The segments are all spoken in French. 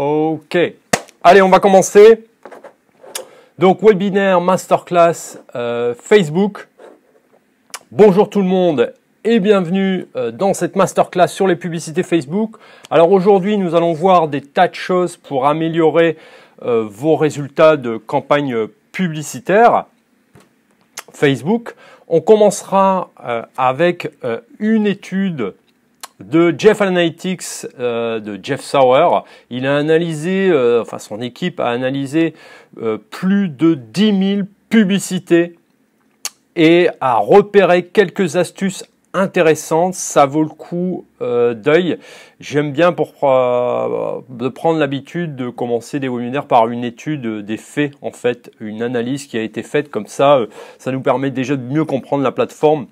Ok. Allez, on va commencer. Donc, webinaire, masterclass, euh, Facebook. Bonjour tout le monde et bienvenue euh, dans cette masterclass sur les publicités Facebook. Alors aujourd'hui, nous allons voir des tas de choses pour améliorer euh, vos résultats de campagne publicitaire Facebook. On commencera avec une étude de Jeff Analytics euh, de Jeff Sauer. Il a analysé, euh, enfin son équipe a analysé euh, plus de 10 000 publicités et a repéré quelques astuces intéressantes. Ça vaut le coup d'œil. J'aime bien pour de prendre l'habitude de commencer des webinaires par une étude des faits, en fait, une analyse qui a été faite comme ça. ça nous permet déjà de mieux comprendre la plateforme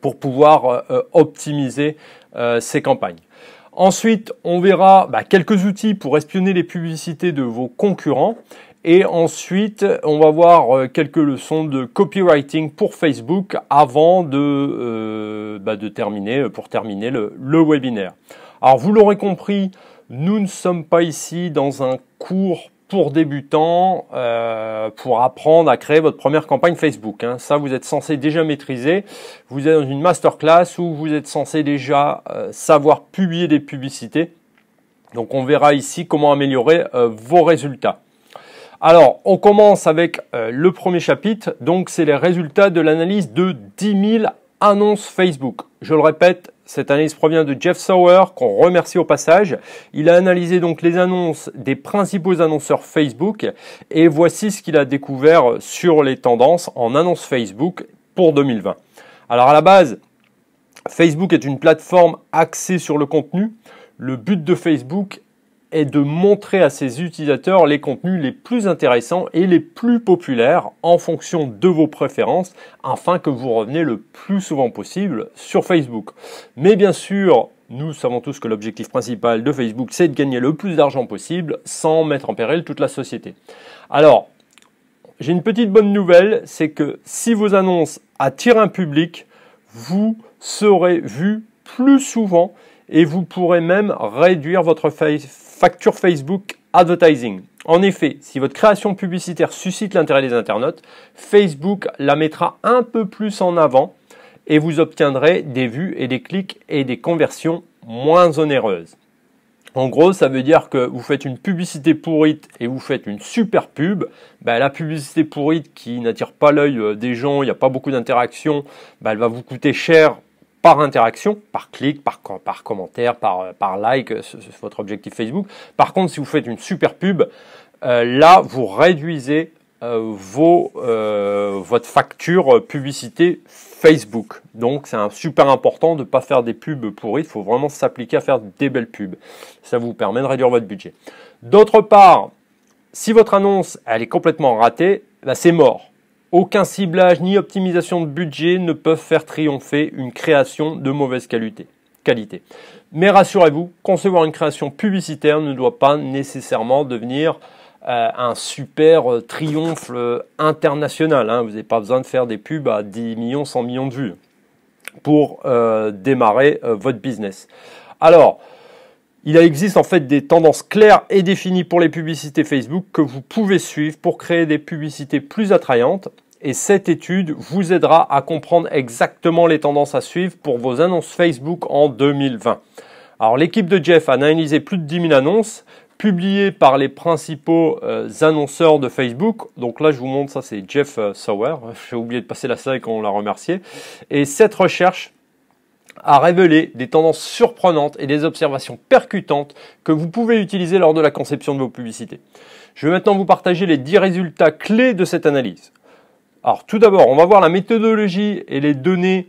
pour pouvoir optimiser euh, ces campagnes. Ensuite, on verra bah, quelques outils pour espionner les publicités de vos concurrents. Et ensuite, on va voir euh, quelques leçons de copywriting pour Facebook avant de, euh, bah, de terminer, pour terminer le, le webinaire. Alors, vous l'aurez compris, nous ne sommes pas ici dans un cours pour débutants, euh, pour apprendre à créer votre première campagne Facebook. Hein. Ça, vous êtes censé déjà maîtriser. Vous êtes dans une masterclass où vous êtes censé déjà euh, savoir publier des publicités. Donc, on verra ici comment améliorer euh, vos résultats. Alors, on commence avec le premier chapitre. Donc, c'est les résultats de l'analyse de 10 000 annonces Facebook. Je le répète, cette analyse provient de Jeff Sauer, qu'on remercie au passage. Il a analysé donc les annonces des principaux annonceurs Facebook et voici ce qu'il a découvert sur les tendances en annonce Facebook pour 2020. Alors à la base, Facebook est une plateforme axée sur le contenu. Le but de Facebook est de montrer à ses utilisateurs les contenus les plus intéressants et les plus populaires en fonction de vos préférences afin que vous reveniez le plus souvent possible sur Facebook. Mais bien sûr, nous savons tous que l'objectif principal de Facebook, c'est de gagner le plus d'argent possible sans mettre en péril toute la société. Alors, j'ai une petite bonne nouvelle, c'est que si vos annonces attirent un public, vous serez vu plus souvent et vous pourrez même réduire votre facture Facebook Advertising. En effet, si votre création publicitaire suscite l'intérêt des internautes, Facebook la mettra un peu plus en avant et vous obtiendrez des vues et des clics et des conversions moins onéreuses. En gros, ça veut dire que vous faites une publicité pourrite et vous faites une super pub. Ben, la publicité pourrite qui n'attire pas l'œil euh, des gens, il n'y a pas beaucoup d'interactions, ben, elle va vous coûter cher par interaction, par clic, par, par commentaire, par, euh, par like, euh, c'est votre objectif Facebook. Par contre, si vous faites une super pub, euh, là, vous réduisez vos, votre facture publicité Facebook. Donc, c'est super important de ne pas faire des pubs pourries. Il faut vraiment s'appliquer à faire des belles pubs. Ça vous permet de réduire votre budget. D'autre part, si votre annonce, elle est complètement ratée, là bah, c'est mort. Aucun ciblage ni optimisation de budget ne peuvent faire triompher une création de mauvaise qualité. Mais rassurez-vous, concevoir une création publicitaire ne doit pas nécessairement devenir euh, un super euh, triomphe euh, international. Hein. Vous n'avez pas besoin de faire des pubs à 10 millions, 100 millions de vues pour démarrer votre business. Alors, il existe en fait des tendances claires et définies pour les publicités Facebook que vous pouvez suivre pour créer des publicités plus attrayantes. Et cette étude vous aidera à comprendre exactement les tendances à suivre pour vos annonces Facebook en 2020. Alors l'équipe de Jeff a analysé plus de 10 000 annonces publiées par les principaux euh, annonceurs de Facebook. Donc là je vous montre ça, c'est Jeff euh, Sauer. J'ai oublié de passer la slide quand on l'a remercié. Et cette recherche a révélé des tendances surprenantes et des observations percutantes que vous pouvez utiliser lors de la conception de vos publicités. Je vais maintenant vous partager les 10 résultats clés de cette analyse. Alors tout d'abord, on va voir la méthodologie et les données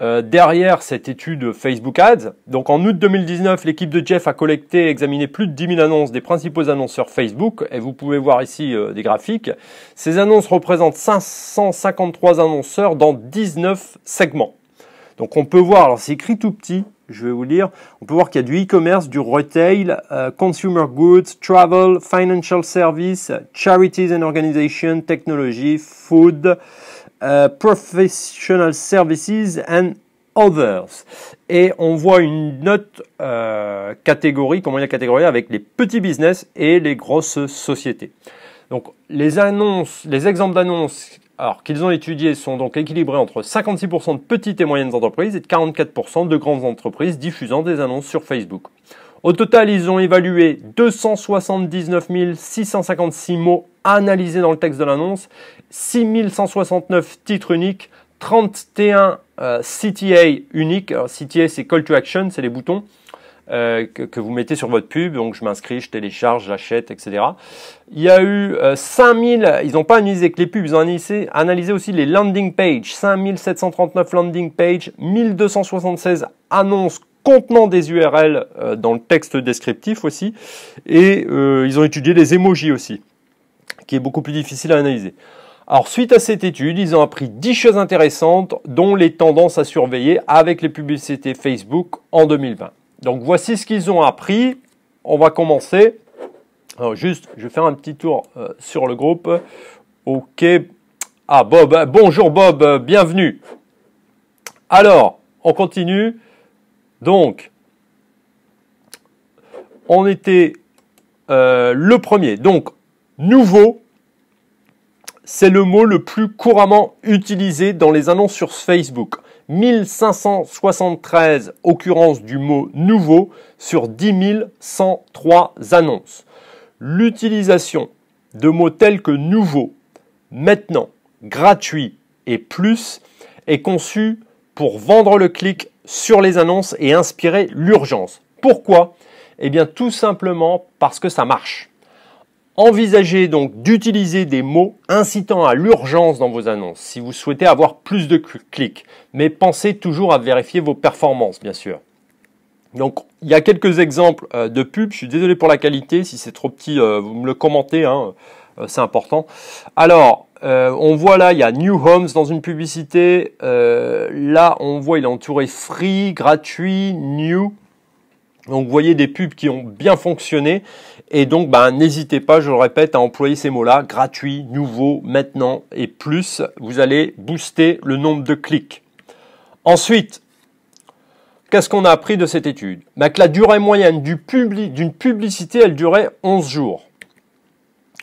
euh, derrière cette étude Facebook Ads. Donc en août 2019, l'équipe de Jeff a collecté et examiné plus de 10 000 annonces des principaux annonceurs Facebook. Et vous pouvez voir ici euh, des graphiques. Ces annonces représentent 553 annonceurs dans 19 segments. Donc on peut voir, alors c'est écrit tout petit, je vais vous lire, on peut voir qu'il y a du e-commerce, du retail, euh, consumer goods, travel, financial services, charities and organizations, technology, food, euh, professional services and others. Et on voit une autre catégorie, comment il y a catégorie avec les petits business et les grosses sociétés. Donc les annonces, les exemples d'annonces alors qu'ils ont étudié sont donc équilibrés entre 56% de petites et moyennes entreprises et 44% de grandes entreprises diffusant des annonces sur Facebook. Au total, ils ont évalué 279 656 mots analysés dans le texte de l'annonce, 6169 titres uniques, 31 euh, CTA uniques. CTA, c'est Call to Action, c'est les boutons. Euh, que, vous mettez sur votre pub. Donc je m'inscris, je télécharge, j'achète, etc. Il y a eu 5000, euh, ils n'ont pas analysé que les pubs, ils ont analysé, aussi les landing pages. 5739 landing pages, 1276 annonces contenant des URL euh, dans le texte descriptif aussi. Et ils ont étudié les emojis aussi, qui est beaucoup plus difficile à analyser. Alors, suite à cette étude, ils ont appris 10 choses intéressantes, dont les tendances à surveiller avec les publicités Facebook en 2020. Donc voici ce qu'ils ont appris. On va commencer. Alors, juste, je vais faire un petit tour euh, sur le groupe. Ok. Ah Bob, bonjour Bob, bienvenue. Alors, on continue. Donc, on était euh, le premier. Donc, nouveau, c'est le mot le plus couramment utilisé dans les annonces sur Facebook. 1573 occurrences du mot nouveau sur 10 103 annonces. L'utilisation de mots tels que nouveau, maintenant, gratuit et plus est conçue pour vendre le clic sur les annonces et inspirer l'urgence. Pourquoi Eh bien tout simplement parce que ça marche. Envisagez donc d'utiliser des mots incitant à l'urgence dans vos annonces si vous souhaitez avoir plus de clics, mais pensez toujours à vérifier vos performances, bien sûr. Donc, il y a quelques exemples euh, de pubs. Je suis désolé pour la qualité. Si c'est trop petit, euh, vous me le commentez. Hein, euh, c'est important. Alors, on voit là, il y a New Homes dans une publicité. là, on voit, il est entouré free, gratuit, new. Donc, vous voyez des pubs qui ont bien fonctionné. Et donc, ben, n'hésitez pas, je le répète, à employer ces mots-là, gratuit, nouveau, maintenant et plus. Vous allez booster le nombre de clics. Ensuite, qu'est-ce qu'on a appris de cette étude bah, Que la durée moyenne d'une publicité, elle durait 11 jours.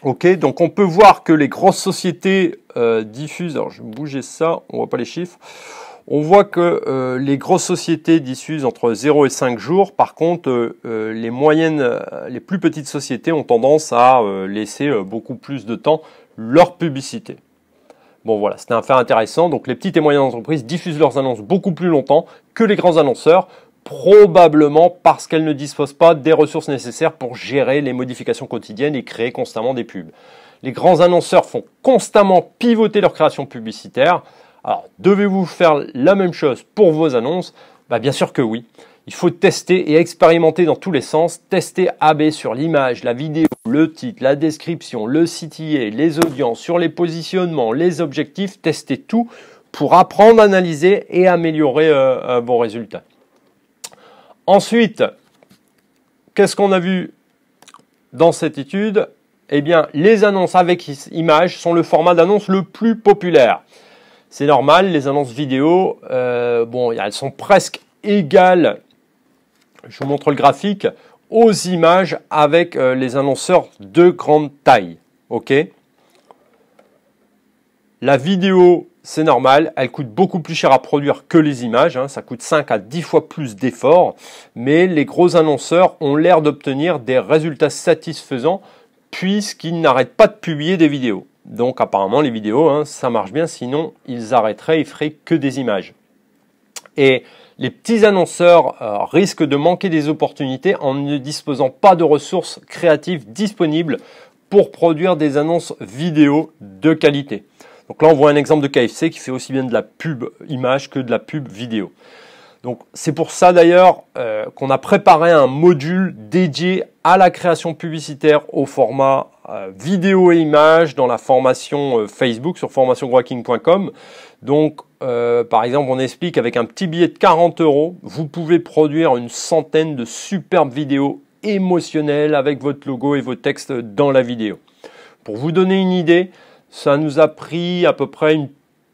Ok, donc on peut voir que les grosses sociétés euh, diffusent, alors je vais bouger ça, on voit pas les chiffres, on voit que euh, les grosses sociétés diffusent entre 0 et 5 jours. Par contre, euh, euh, les moyennes, les plus petites sociétés ont tendance à laisser beaucoup plus de temps leur publicité. Bon voilà, c'était un fait intéressant. Donc les petites et moyennes entreprises diffusent leurs annonces beaucoup plus longtemps que les grands annonceurs, probablement parce qu'elles ne disposent pas des ressources nécessaires pour gérer les modifications quotidiennes et créer constamment des pubs. Les grands annonceurs font constamment pivoter leur création publicitaire. Alors, devez-vous faire la même chose pour vos annonces bah, Bien sûr que oui. Il faut tester et expérimenter dans tous les sens, tester AB sur l'image, la vidéo, le titre, la description, le CTA, les audiences, sur les positionnements, les objectifs, tester tout pour apprendre, analyser et améliorer euh, euh, vos résultats. Ensuite, qu'est-ce qu'on a vu dans cette étude Eh bien, les annonces avec images sont le format d'annonce le plus populaire. C'est normal, les annonces vidéo, euh, bon, elles sont presque égales, je vous montre le graphique, aux images avec euh, les annonceurs de grande taille. OK La vidéo, c'est normal, elle coûte beaucoup plus cher à produire que les images, hein, ça coûte 5 à 10 fois plus d'efforts, mais les gros annonceurs ont l'air d'obtenir des résultats satisfaisants puisqu'ils n'arrêtent pas de publier des vidéos. Donc apparemment les vidéos, hein, ça marche bien, sinon ils arrêteraient, ils feraient que des images. Et les petits annonceurs euh, risquent de manquer des opportunités en ne disposant pas de ressources créatives disponibles pour produire des annonces vidéo de qualité. Donc là on voit un exemple de KFC qui fait aussi bien de la pub image que de la pub vidéo. Donc c'est pour ça d'ailleurs euh, qu'on a préparé un module dédié à la création publicitaire au format euh, vidéo et images dans la formation euh, Facebook sur formationgroaking.com. Donc par exemple on explique avec un petit billet de 40 euros, vous pouvez produire une centaine de superbes vidéos émotionnelles avec votre logo et vos textes dans la vidéo. Pour vous donner une idée, ça nous a pris à peu près une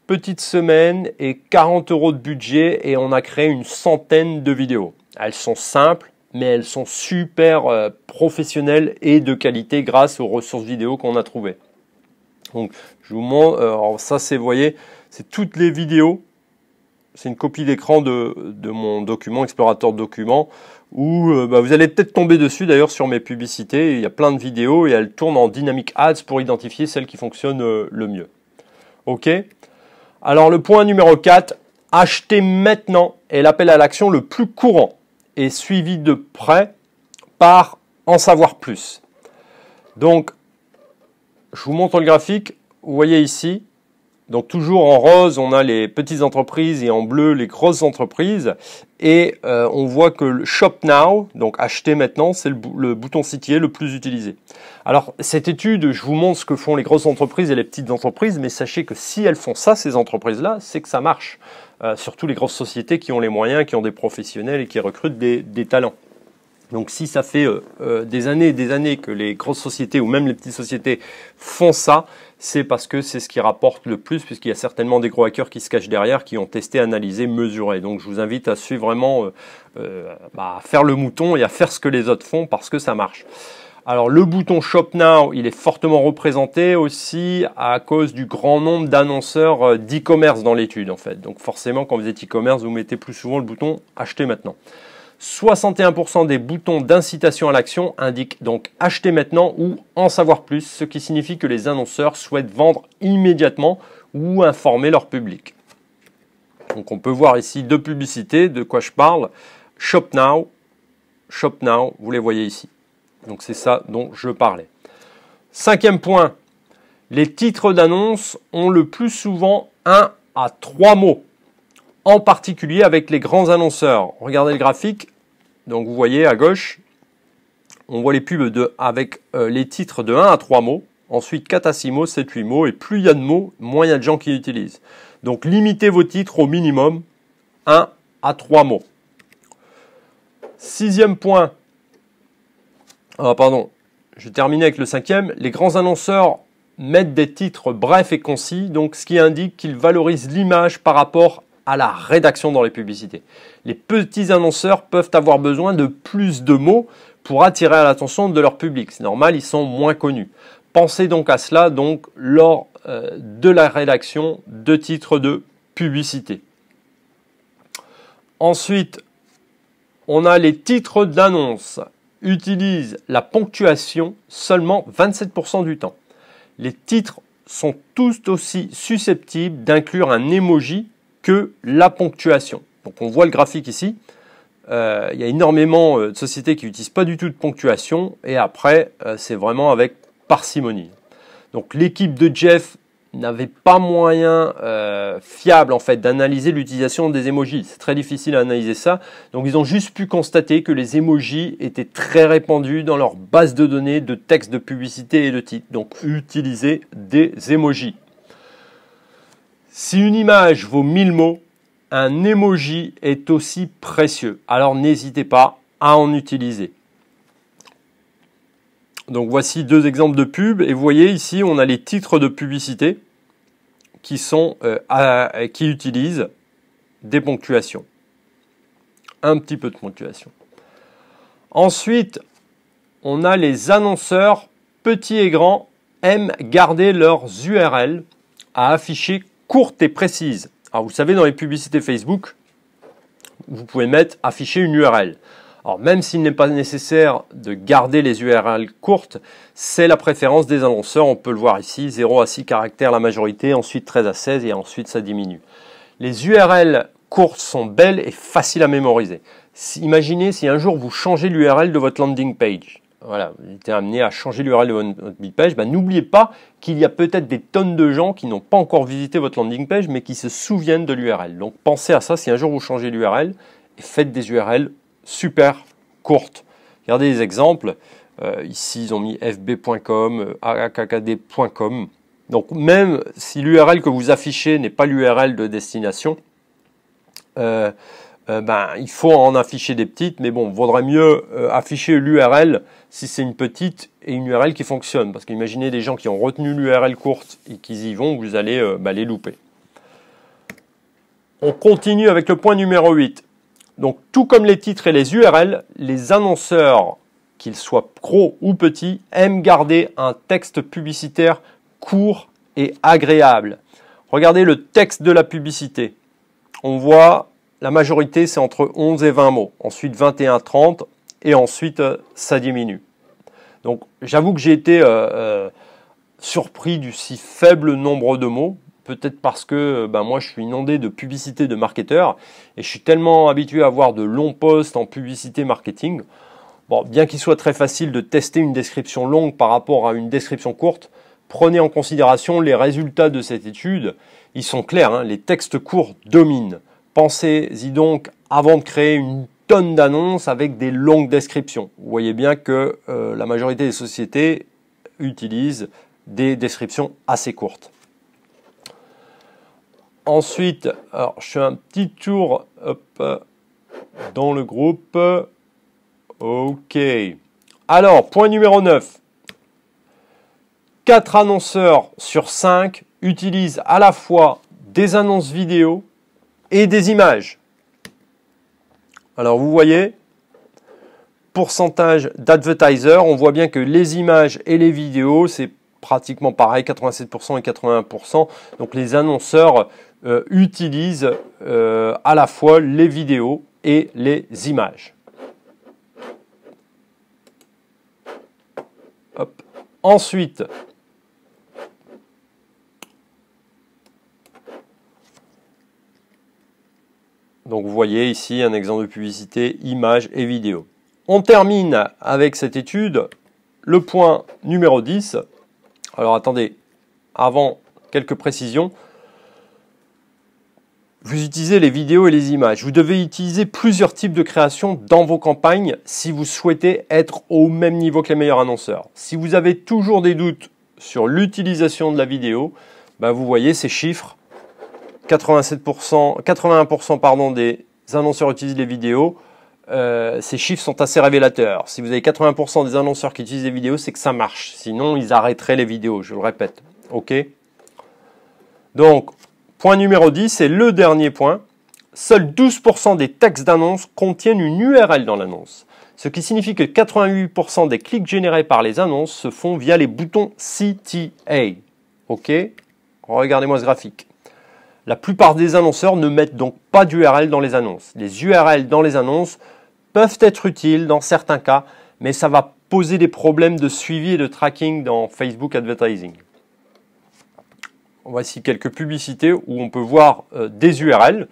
Petite semaine et 40 euros de budget et on a créé une centaine de vidéos. Elles sont simples, mais elles sont super euh, professionnelles et de qualité grâce aux ressources vidéo qu'on a trouvées. Donc, je vous montre, euh, ça c'est, vous voyez, c'est toutes les vidéos, c'est une copie d'écran de, mon document, explorateur de documents, où euh, bah, vous allez peut-être tomber dessus d'ailleurs sur mes publicités, il y a plein de vidéos et elles tournent en Dynamic ads pour identifier celles qui fonctionnent le mieux. Ok alors le point numéro 4, acheter maintenant est l'appel à l'action le plus courant et suivi de près par en savoir plus. Donc, je vous montre le graphique, vous voyez ici, donc toujours en rose, on a les petites entreprises et en bleu, les grosses entreprises. Et euh, on voit que le Shop Now, donc acheter maintenant, c'est le, bouton cité le plus utilisé. Alors, cette étude, je vous montre ce que font les grosses entreprises et les petites entreprises, mais sachez que si elles font ça, ces entreprises-là, c'est que ça marche. Euh, surtout les grosses sociétés qui ont les moyens, qui ont des professionnels et qui recrutent des, talents. Donc si ça fait euh, euh, des années et des années que les grosses sociétés ou même les petites sociétés font ça, c'est parce que c'est ce qui rapporte le plus, puisqu'il y a certainement des gros hackers qui se cachent derrière, qui ont testé, analysé, mesuré. Donc je vous invite à suivre vraiment, bah, à faire le mouton et à faire ce que les autres font parce que ça marche. Alors le bouton Shop Now, il est fortement représenté aussi à cause du grand nombre d'annonceurs euh, d'e-commerce dans l'étude en fait. Donc forcément quand vous êtes e-commerce, vous mettez plus souvent le bouton Acheter maintenant. 61% des boutons d'incitation à l'action indiquent donc acheter maintenant ou en savoir plus, ce qui signifie que les annonceurs souhaitent vendre immédiatement ou informer leur public. Donc on peut voir ici deux publicités, de quoi je parle, Shop Now, Shop Now, vous les voyez ici. Donc c'est ça dont je parlais. Cinquième point, les titres d'annonce ont le plus souvent 1 à 3 mots, en particulier avec les grands annonceurs. Regardez le graphique, donc vous voyez à gauche, on voit les pubs de, avec euh, les titres de 1 à 3 mots, ensuite 4 à 6 mots, 7, 8 mots, et plus il y a de mots, moins il y a de gens qui utilisent. Donc limitez vos titres au minimum 1 à 3 mots. Sixième point, ah, pardon, je terminais avec le cinquième. Les grands annonceurs mettent des titres brefs et concis, donc ce qui indique qu'ils valorisent l'image par rapport à la rédaction dans les publicités. Les petits annonceurs peuvent avoir besoin de plus de mots pour attirer l'attention de leur public. C'est normal, ils sont moins connus. Pensez donc à cela donc lors euh, de la rédaction de titres de publicité. Ensuite, on a les titres d'annonce utilisent la ponctuation seulement 27% du temps. Les titres sont tous aussi susceptibles d'inclure un emoji que la ponctuation. Donc on voit le graphique ici. Euh, il y a énormément euh, de sociétés qui n'utilisent pas du tout de ponctuation et après euh, c'est vraiment avec parcimonie. Donc l'équipe de Jeff n'avaient pas moyen euh, fiable en fait d'analyser l'utilisation des emojis. C'est très difficile à analyser ça. Donc ils ont juste pu constater que les emojis étaient très répandus dans leur base de données de textes de publicité et de titres. Donc utiliser des emojis. Si une image vaut 1000 mots, un emoji est aussi précieux. Alors n'hésitez pas à en utiliser. Donc voici deux exemples de pubs et vous voyez ici on a les titres de publicité qui, sont, euh, qui utilisent des ponctuations. Un petit peu de ponctuation. Ensuite, on a les annonceurs petits et grands aiment garder leurs URL à afficher courtes et précises. Alors vous savez, dans les publicités Facebook, vous pouvez mettre afficher une URL. Alors même s'il n'est pas nécessaire de garder les URL courtes, c'est la préférence des annonceurs, on peut le voir ici, 0 à 6 caractères la majorité, ensuite 13 à 16 et ensuite ça diminue. Les URL courtes sont belles et faciles à mémoriser. imaginez si un jour vous changez l'URL de votre landing page. Voilà, vous êtes amené à changer l'URL de votre page. Ben, n'oubliez pas qu'il y a peut-être des tonnes de gens qui n'ont pas encore visité votre landing page mais qui se souviennent de l'URL. Donc pensez à ça si un jour vous changez l'URL et faites des URL super courte. Regardez les exemples. Euh, ici, ils ont mis fb.com, euh, akkd.com. Donc même si l'URL que vous affichez n'est pas l'URL de destination, euh, ben, il faut en afficher des petites, mais bon, vaudrait mieux afficher l'URL si c'est une petite et une URL qui fonctionne. Parce qu'imaginez des gens qui ont retenu l'URL courte et qu'ils y vont, vous allez ben, les louper. On continue avec le point numéro 8. Donc tout comme les titres et les URL, les annonceurs, qu'ils soient gros ou petits, aiment garder un texte publicitaire court et agréable. Regardez le texte de la publicité. On voit la majorité, c'est entre 11 et 20 mots. Ensuite 21, 30 et ensuite euh, ça diminue. Donc j'avoue que j'ai été euh, euh, surpris du si faible nombre de mots peut-être parce que euh, ben, moi je suis inondé de publicités de marketeurs et je suis tellement habitué à voir de longs posts en publicité marketing. Bon, bien qu'il soit très facile de tester une description longue par rapport à une description courte, prenez en considération les résultats de cette étude. Ils sont clairs, hein, les textes courts dominent. Pensez-y donc avant de créer une tonne d'annonces avec des longues descriptions. Vous voyez bien que euh, la majorité des sociétés utilisent des descriptions assez courtes. Ensuite, alors, je fais un petit tour dans le groupe. Ok. Alors, point numéro 9. 4 annonceurs sur 5 utilisent à la fois des annonces vidéo et des images. Alors vous voyez, pourcentage d'advertisers, on voit bien que les images et les vidéos, c'est pratiquement pareil, 87% et 81%. Donc les annonceurs euh, utilisent utilise euh, à la fois les vidéos et les images. Ensuite, donc vous voyez ici un exemple de publicité, images et vidéos. On termine avec cette étude le point numéro 10. Alors attendez, avant quelques précisions, vous utilisez les vidéos et les images. Vous devez utiliser plusieurs types de créations dans vos campagnes si vous souhaitez être au même niveau que les meilleurs annonceurs. Si vous avez toujours des doutes sur l'utilisation de la vidéo, ben vous voyez ces chiffres. 87%, 81% pardon, des annonceurs utilisent les vidéos. Euh, ces chiffres sont assez révélateurs. Si vous avez 80% des annonceurs qui utilisent les vidéos, c'est que ça marche. Sinon, ils arrêteraient les vidéos, je le répète. OK donc, Point numéro 10, et le dernier point, seuls 12% des textes d'annonce contiennent une URL dans l'annonce, ce qui signifie que 88% des clics générés par les annonces se font via les boutons CTA. Ok Regardez-moi ce graphique. La plupart des annonceurs ne mettent donc pas d'URL dans les annonces. Les URL dans les annonces peuvent être utiles dans certains cas, mais ça va poser des problèmes de suivi et de tracking dans Facebook Advertising voici quelques publicités où on peut voir euh, des URL.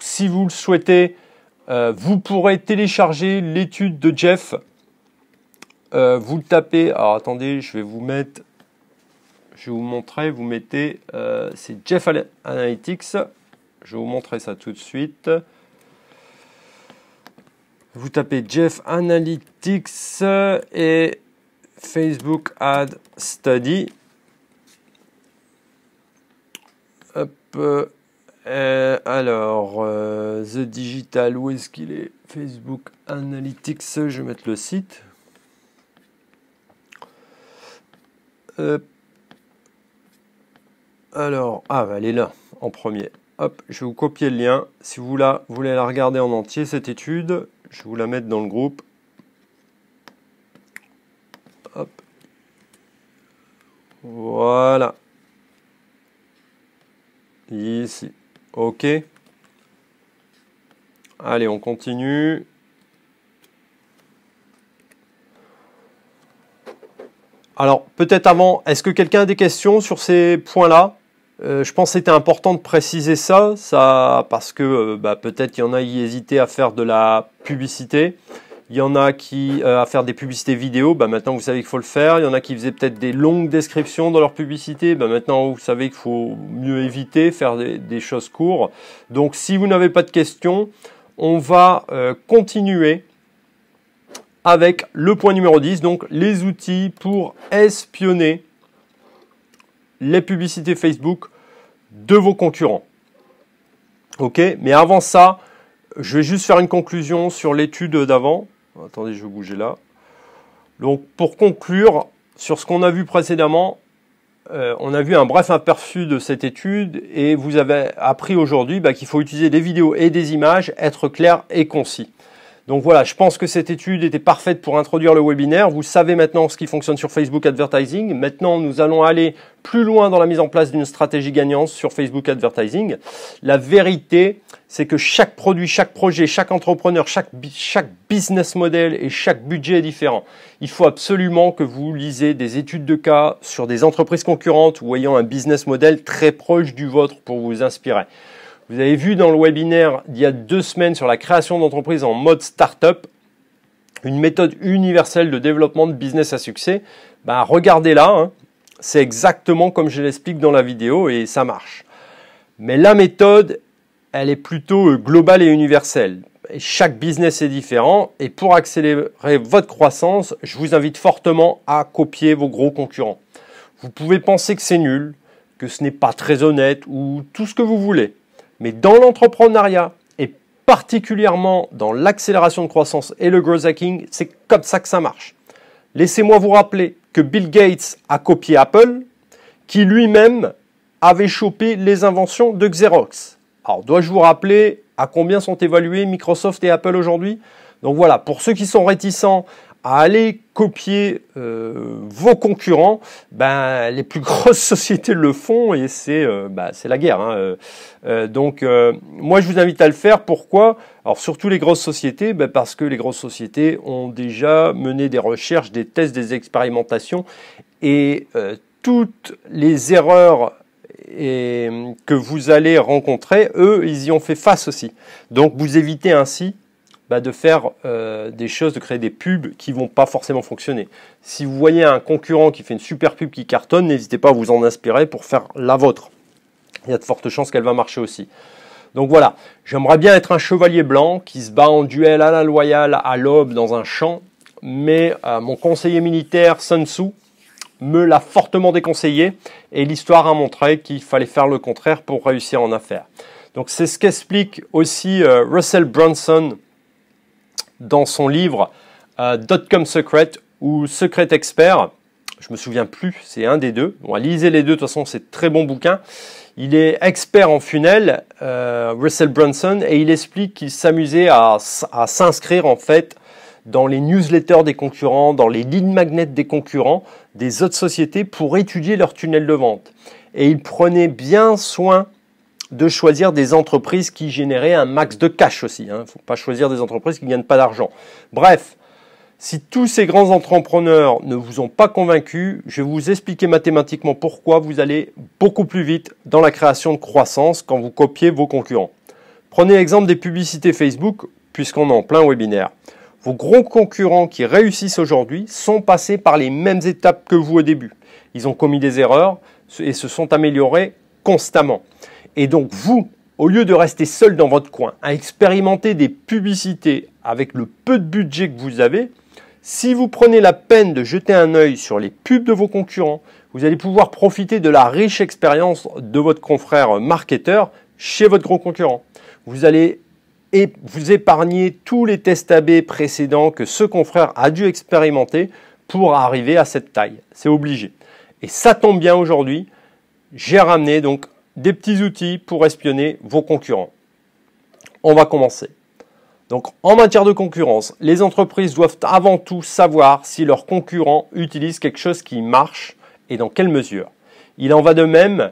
si vous le souhaitez, euh, vous pourrez télécharger l'étude de Jeff. Euh, vous le tapez. Alors attendez, je vais vous mettre. Je vais vous montrer. Vous mettez. C'est Jeff Analytics. Je vais vous montrer ça tout de suite. Vous tapez Jeff Analytics et Facebook Ad Study. Euh, alors, euh, The Digital, où est-ce qu'il est Facebook Analytics, je vais mettre le site. Euh, alors, ah, bah, elle est là, en premier. Hop, je vais vous copier le lien. Si vous, la, voulez la regarder en entier, cette étude, je vais vous la mettre dans le groupe. Hop. Voilà. Ici. OK. Allez, on continue. Alors, peut-être avant, est-ce que quelqu'un a des questions sur ces points-là euh, Je pense que c'était important de préciser ça, ça parce que euh, bah, peut-être il y en a qui hésitaient à faire de la publicité. Il y en a qui, euh, à faire des publicités vidéo, bah, maintenant vous savez qu'il faut le faire. Il y en a qui faisaient peut-être des longues descriptions dans leur publicité, bah, maintenant vous savez qu'il faut mieux éviter, faire des, choses courtes. Donc si vous n'avez pas de questions, on va euh, continuer avec le point numéro 10, donc les outils pour espionner les publicités Facebook de vos concurrents. Ok, mais avant ça, je vais juste faire une conclusion sur l'étude d'avant. Attendez, je vais bouger là. Donc pour conclure sur ce qu'on a vu précédemment, euh, on a vu un bref aperçu de cette étude et vous avez appris aujourd'hui bah, qu'il faut utiliser des vidéos et des images, être clair et concis. Donc voilà, je pense que cette étude était parfaite pour introduire le webinaire. Vous savez maintenant ce qui fonctionne sur Facebook Advertising. Maintenant, nous allons aller plus loin dans la mise en place d'une stratégie gagnante sur Facebook Advertising. La vérité, c'est que chaque produit, chaque projet, chaque entrepreneur, chaque, business model et chaque budget est différent. Il faut absolument que vous lisez des études de cas sur des entreprises concurrentes ou ayant un business model très proche du vôtre pour vous inspirer. Vous avez vu dans le webinaire d'il y a deux semaines sur la création d'entreprises en mode startup, une méthode universelle de développement de business à succès. Bah, regardez-la, hein. c'est exactement comme je l'explique dans la vidéo et ça marche. Mais la méthode, elle est plutôt euh, globale et universelle. chaque business est différent et pour accélérer votre croissance, je vous invite fortement à copier vos gros concurrents. Vous pouvez penser que c'est nul, que ce n'est pas très honnête ou tout ce que vous voulez. Mais dans l'entrepreneuriat et particulièrement dans l'accélération de croissance et le growth hacking, c'est comme ça que ça marche. Laissez-moi vous rappeler que Bill Gates a copié Apple, qui lui-même avait chopé les inventions de Xerox. Alors dois-je vous rappeler à combien sont évalués Microsoft et Apple aujourd'hui Donc voilà, pour ceux qui sont réticents à aller copier euh, vos concurrents, ben, les plus grosses sociétés le font et c'est euh, bah, la guerre. Hein. Euh, donc moi je vous invite à le faire. Pourquoi Alors surtout les grosses sociétés, ben, parce que les grosses sociétés ont déjà mené des recherches, des tests, des expérimentations et toutes les erreurs et, que vous allez rencontrer, eux, ils y ont fait face aussi. Donc vous évitez ainsi bah, de faire euh, des choses, de créer des pubs qui vont pas forcément fonctionner. Si vous voyez un concurrent qui fait une super pub qui cartonne, n'hésitez pas à vous en inspirer pour faire la vôtre. Il y a de fortes chances qu'elle va marcher aussi. Donc voilà, j'aimerais bien être un chevalier blanc qui se bat en duel à la loyale, à l'aube, dans un champ, mais euh, mon conseiller militaire Sun Tzu me l'a fortement déconseillé et l'histoire a montré qu'il fallait faire le contraire pour réussir en affaires. Donc c'est ce qu'explique aussi euh, Russell Brunson dans son livre Dotcom euh, Secret ou Secret Expert. Je me souviens plus, c'est un des deux. On va lisez les deux, de toute façon, c'est très bon bouquin. Il est expert en funnel, euh, Russell Brunson, et il explique qu'il s'amusait à, à s'inscrire en fait dans les newsletters des concurrents, dans les lignes magnets des concurrents, des autres sociétés pour étudier leur tunnel de vente. Et il prenait bien soin de choisir des entreprises qui généraient un max de cash aussi. Il hein. ne faut pas choisir des entreprises qui ne gagnent pas d'argent. Bref, si tous ces grands entrepreneurs ne vous ont pas convaincu, je vais vous expliquer mathématiquement pourquoi vous allez beaucoup plus vite dans la création de croissance quand vous copiez vos concurrents. Prenez l'exemple des publicités Facebook, puisqu'on est en plein webinaire. Vos gros concurrents qui réussissent aujourd'hui sont passés par les mêmes étapes que vous au début. Ils ont commis des erreurs et se sont améliorés constamment. Et donc vous, au lieu de rester seul dans votre coin, à expérimenter des publicités avec le peu de budget que vous avez, si vous prenez la peine de jeter un œil sur les pubs de vos concurrents, vous allez pouvoir profiter de la riche expérience de votre confrère marketeur chez votre gros concurrent. Vous allez et vous épargner tous les tests AB précédents que ce confrère a dû expérimenter pour arriver à cette taille. C'est obligé. Et ça tombe bien aujourd'hui. J'ai ramené donc des petits outils pour espionner vos concurrents. On va commencer. Donc en matière de concurrence, les entreprises doivent avant tout savoir si leurs concurrents utilisent quelque chose qui marche et dans quelle mesure. Il en va de même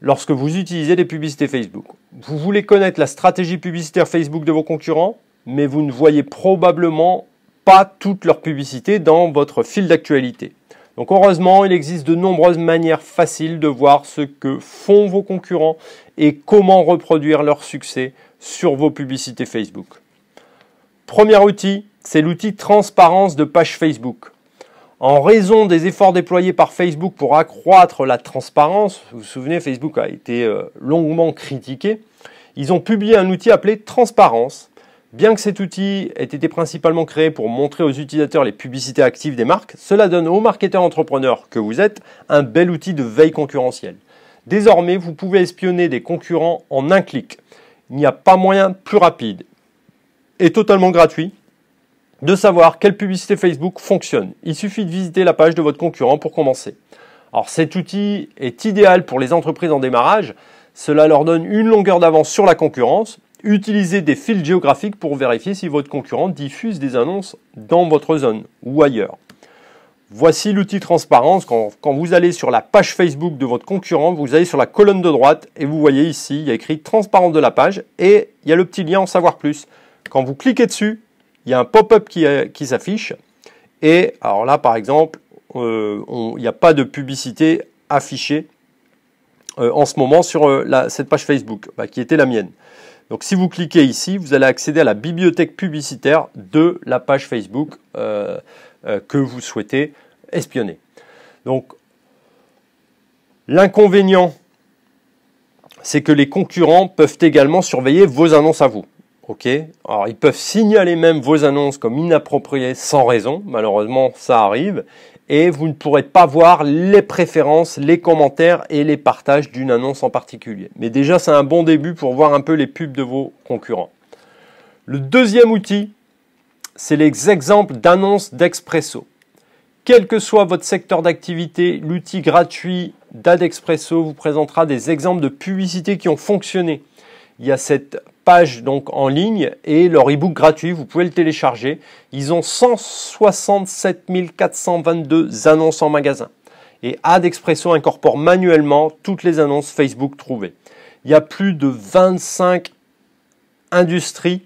lorsque vous utilisez des publicités Facebook. Vous voulez connaître la stratégie publicitaire Facebook de vos concurrents, mais vous ne voyez probablement pas toute leur publicité dans votre fil d'actualité. Donc heureusement, il existe de nombreuses manières faciles de voir ce que font vos concurrents et comment reproduire leur succès sur vos publicités Facebook. Premier outil, c'est l'outil transparence de page Facebook. En raison des efforts déployés par Facebook pour accroître la transparence, vous vous souvenez, Facebook a été euh, longuement critiqué, ils ont publié un outil appelé Transparence Bien que cet outil ait été principalement créé pour montrer aux utilisateurs les publicités actives des marques, cela donne aux marketeurs entrepreneurs que vous êtes un bel outil de veille concurrentielle. Désormais, vous pouvez espionner des concurrents en un clic. Il n'y a pas moyen plus rapide et totalement gratuit de savoir quelle publicité Facebook fonctionne. Il suffit de visiter la page de votre concurrent pour commencer. Alors cet outil est idéal pour les entreprises en démarrage. Cela leur donne une longueur d'avance sur la concurrence Utilisez des fils géographiques pour vérifier si votre concurrent diffuse des annonces dans votre zone ou ailleurs. Voici l'outil transparence. Quand, vous allez sur la page Facebook de votre concurrent, vous allez sur la colonne de droite et vous voyez ici, il y a écrit transparence de la page et il y a le petit lien en savoir plus. Quand vous cliquez dessus, il y a un pop-up qui, euh, s'affiche. Et alors là, par exemple, euh, il n'y a pas de publicité affichée euh, en ce moment sur cette page Facebook, bah, qui était la mienne. Donc si vous cliquez ici, vous allez accéder à la bibliothèque publicitaire de la page Facebook euh, euh, que vous souhaitez espionner. Donc l'inconvénient, c'est que les concurrents peuvent également surveiller vos annonces à vous. alors ils peuvent signaler même vos annonces comme inappropriées sans raison. Malheureusement, ça arrive et vous ne pourrez pas voir les préférences, les commentaires et les partages d'une annonce en particulier. Mais déjà, c'est un bon début pour voir un peu les pubs de vos concurrents. Le deuxième outil, c'est les exemples d'annonces d'Expresso. Quel que soit votre secteur d'activité, l'outil gratuit d'Adexpresso vous présentera des exemples de publicités qui ont fonctionné. Il y a cette page donc en ligne et leur ebook gratuit, vous pouvez le télécharger. Ils ont 167 422 annonces en magasin. Et Adexpresso incorpore manuellement toutes les annonces Facebook trouvées. Il y a plus de 25 industries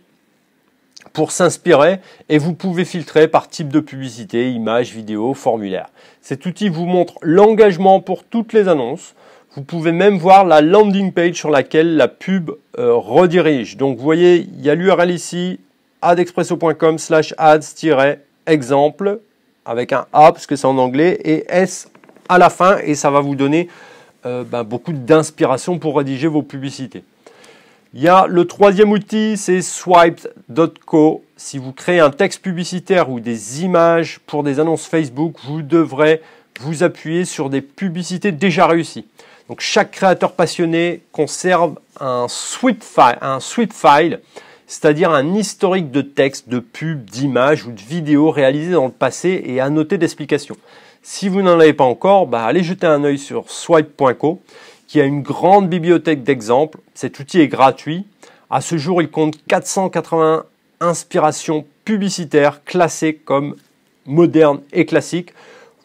pour s'inspirer et vous pouvez filtrer par type de publicité, images, vidéos, formulaire. Cet outil vous montre l'engagement pour toutes les annonces. Vous pouvez même voir la landing page sur laquelle la pub euh, redirige. Donc vous voyez, il y a l'URL ici, adexpresso.com slash ads-exemple, avec un A parce que c'est en anglais, et S à la fin, et ça va vous donner euh, ben, beaucoup d'inspiration pour rédiger vos publicités. Il y a le troisième outil, c'est swipe.co. Si vous créez un texte publicitaire ou des images pour des annonces Facebook, vous devrez vous appuyer sur des publicités déjà réussies. Donc chaque créateur passionné conserve un sweep file, un file c'est-à-dire un historique de textes, de pubs, d'images ou de vidéos réalisées dans le passé et annoté d'explications. Si vous n'en avez pas encore, bah, allez jeter un œil sur swipe.co qui a une grande bibliothèque d'exemples. Cet outil est gratuit. À ce jour, il compte 480 inspirations publicitaires classées comme modernes et classiques.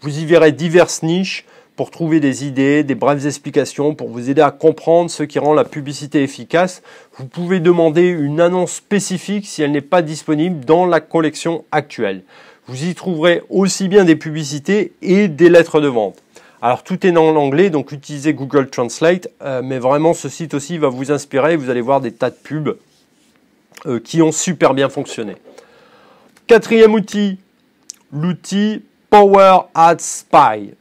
Vous y verrez diverses niches, pour trouver des idées, des brèves explications, pour vous aider à comprendre ce qui rend la publicité efficace. Vous pouvez demander une annonce spécifique si elle n'est pas disponible dans la collection actuelle. Vous y trouverez aussi bien des publicités et des lettres de vente. Alors tout est en l'anglais, donc utilisez Google Translate, euh, mais vraiment ce site aussi va vous inspirer, vous allez voir des tas de pubs euh, qui ont super bien fonctionné. Quatrième outil, l'outil Power Ad Spy.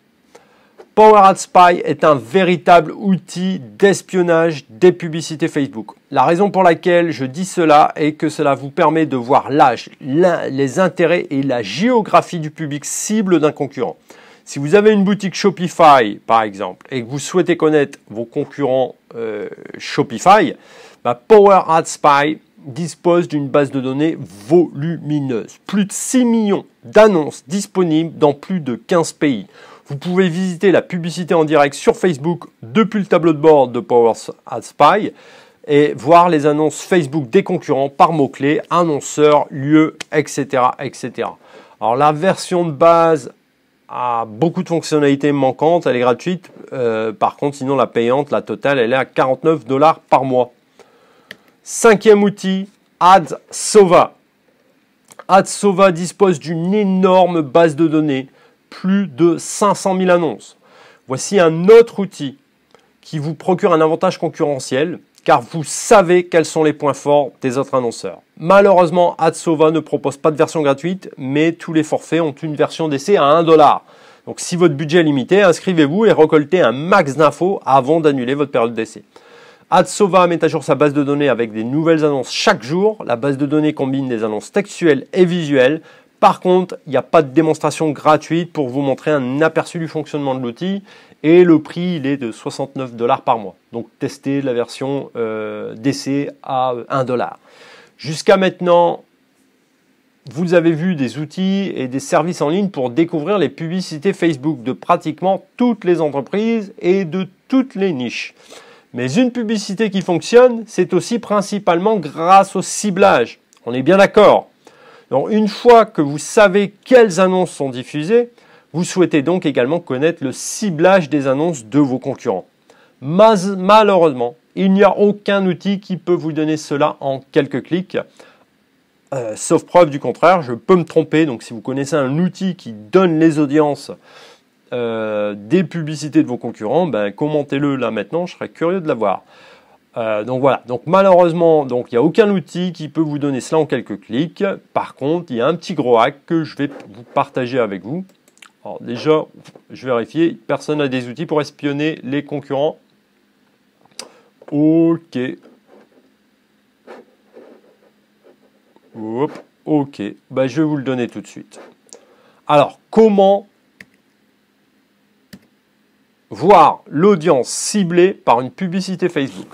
Power Spy est un véritable outil d'espionnage des publicités Facebook. La raison pour laquelle je dis cela est que cela vous permet de voir l'âge, les intérêts et la géographie du public cible d'un concurrent. Si vous avez une boutique Shopify, par exemple, et que vous souhaitez connaître vos concurrents euh, Shopify, bah Power Spy dispose d'une base de données volumineuse. Plus de 6 millions d'annonces disponibles dans plus de 15 pays. Vous pouvez visiter la publicité en direct sur Facebook depuis le tableau de bord de Power at Spy et voir les annonces Facebook des concurrents par mots-clés, annonceurs, lieux, etc., etc. Alors la version de base a beaucoup de fonctionnalités manquantes, elle est gratuite. Euh, par contre, sinon la payante, la totale, elle est à 49 dollars par mois. Cinquième outil, AdSova. AdSova dispose d'une énorme base de données plus de 500 000 annonces. Voici un autre outil qui vous procure un avantage concurrentiel car vous savez quels sont les points forts des autres annonceurs. Malheureusement, Adsova ne propose pas de version gratuite, mais tous les forfaits ont une version d'essai à 1 dollar. Donc si votre budget est limité, inscrivez-vous et récoltez un max d'infos avant d'annuler votre période d'essai. Adsova met à jour sa base de données avec des nouvelles annonces chaque jour. La base de données combine des annonces textuelles et visuelles par contre, il n'y a pas de démonstration gratuite pour vous montrer un aperçu du fonctionnement de l'outil et le prix il est de 69 dollars par mois. Donc testez la version euh, d'essai à 1 dollar. Jusqu'à maintenant, vous avez vu des outils et des services en ligne pour découvrir les publicités Facebook de pratiquement toutes les entreprises et de toutes les niches. Mais une publicité qui fonctionne, c'est aussi principalement grâce au ciblage. On est bien d'accord une fois que vous savez quelles annonces sont diffusées, vous souhaitez donc également connaître le ciblage des annonces de vos concurrents. Malheureusement, il n'y a aucun outil qui peut vous donner cela en quelques clics. Euh, sauf preuve du contraire, je peux me tromper. Donc si vous connaissez un outil qui donne les audiences euh, des publicités de vos concurrents, ben, commentez-le là maintenant, je serais curieux de l'avoir. Euh, donc voilà, donc malheureusement, donc il n'y a aucun outil qui peut vous donner cela en quelques clics. Par contre, il y a un petit gros hack que je vais vous partager avec vous. Alors déjà, je vais vérifier, personne n'a des outils pour espionner les concurrents. Ok. ok. Bah, je vais vous le donner tout de suite. Alors, comment voir l'audience ciblée par une publicité Facebook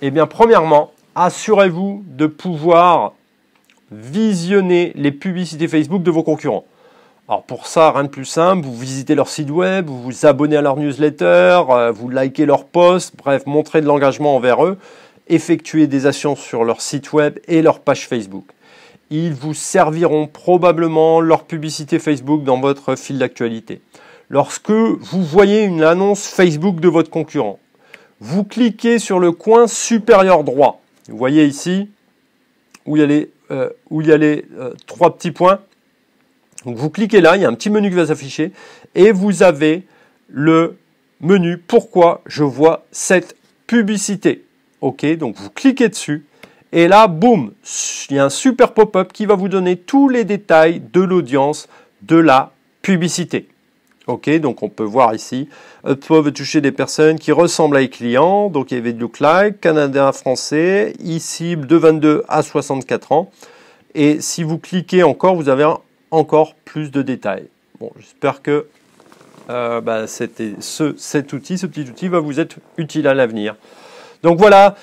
eh bien, premièrement, assurez-vous de pouvoir visionner les publicités Facebook de vos concurrents. Alors pour ça, rien de plus simple, vous visitez leur site web, vous vous abonnez à leur newsletter, euh, vous likez leurs posts, bref, montrez de l'engagement envers eux, effectuez des actions sur leur site web et leur page Facebook. Ils vous serviront probablement leur publicité Facebook dans votre fil d'actualité. Lorsque vous voyez une annonce Facebook de votre concurrent, vous cliquez sur le coin supérieur droit. Vous voyez ici où il y a les, euh, euh, trois petits points. Donc vous cliquez là, il y a un petit menu qui va s'afficher et vous avez le menu pourquoi je vois cette publicité. OK, donc vous cliquez dessus et là boum, il y a un super pop-up qui va vous donner tous les détails de l'audience de la publicité. Ok, donc on peut voir ici, euh, peuvent toucher des personnes qui ressemblent à des clients, donc il y avait Look Like, Canadien français, ici, de 22 à 64 ans. Et si vous cliquez encore, vous avez encore plus de détails. Bon, j'espère que euh, bah, cet outil, ce petit outil va vous être utile à l'avenir. Donc voilà,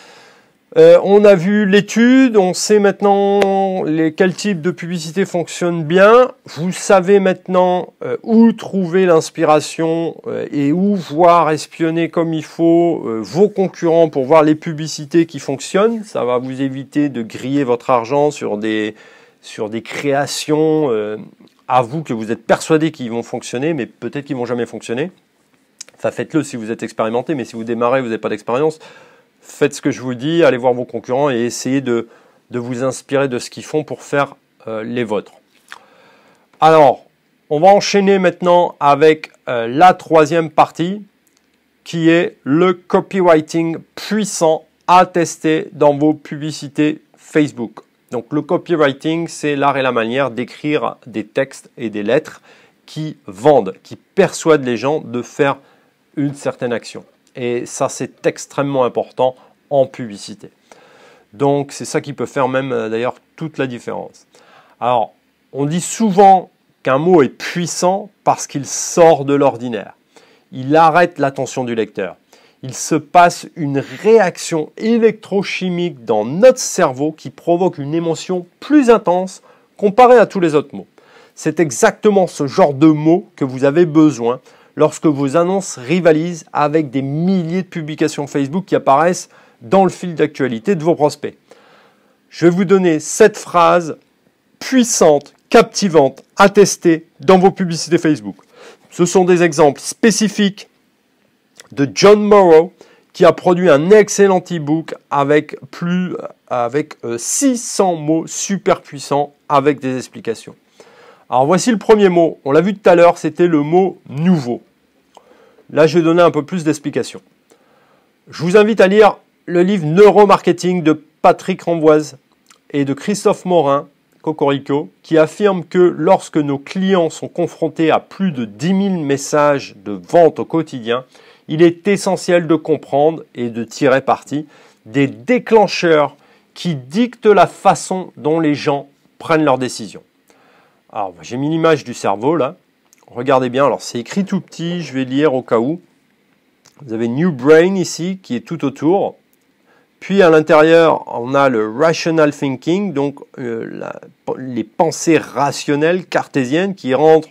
euh, on a vu l'étude, on sait maintenant quel type de publicité fonctionne bien. Vous savez maintenant euh, où trouver l'inspiration euh, et où voir espionner comme il faut vos concurrents pour voir les publicités qui fonctionnent. Ça va vous éviter de griller votre argent sur des, sur des créations à vous que vous êtes persuadé qu'ils vont fonctionner, mais peut-être qu'ils vont jamais fonctionner. Enfin, faites-le si vous êtes expérimenté, mais si vous démarrez, vous n'avez pas d'expérience faites ce que je vous dis, allez voir vos concurrents et essayez de, vous inspirer de ce qu'ils font pour faire euh, les vôtres. Alors, on va enchaîner maintenant avec euh, la troisième partie qui est le copywriting puissant à tester dans vos publicités Facebook. Donc le copywriting, c'est l'art et la manière d'écrire des textes et des lettres qui vendent, qui persuadent les gens de faire une certaine action. Et ça, c'est extrêmement important en publicité. Donc, c'est ça qui peut faire même euh, d'ailleurs toute la différence. Alors, on dit souvent qu'un mot est puissant parce qu'il sort de l'ordinaire. Il arrête l'attention du lecteur. Il se passe une réaction électrochimique dans notre cerveau qui provoque une émotion plus intense comparée à tous les autres mots. C'est exactement ce genre de mot que vous avez besoin lorsque vos annonces rivalisent avec des milliers de publications Facebook qui apparaissent dans le fil d'actualité de vos prospects. Je vais vous donner cette phrase puissante, captivante, à tester dans vos publicités Facebook. Ce sont des exemples spécifiques de John Morrow qui a produit un excellent e-book avec plus avec 600 euh, mots super puissants avec des explications. Alors voici le premier mot, on l'a vu tout à l'heure, c'était le mot nouveau. Là, je vais donner un peu plus d'explications. Je vous invite à lire le livre Neuromarketing de Patrick Ramboise et de Christophe Morin, Cocorico, qui affirme que lorsque nos clients sont confrontés à plus de 10 000 messages de vente au quotidien, il est essentiel de comprendre et de tirer parti des déclencheurs qui dictent la façon dont les gens prennent leurs décisions. Alors, j'ai mis l'image du cerveau là. Regardez bien, alors c'est écrit tout petit, je vais lire au cas où. Vous avez New Brain ici qui est tout autour. Puis à l'intérieur, on a le rational thinking, donc euh, les pensées rationnelles cartésiennes qui rentrent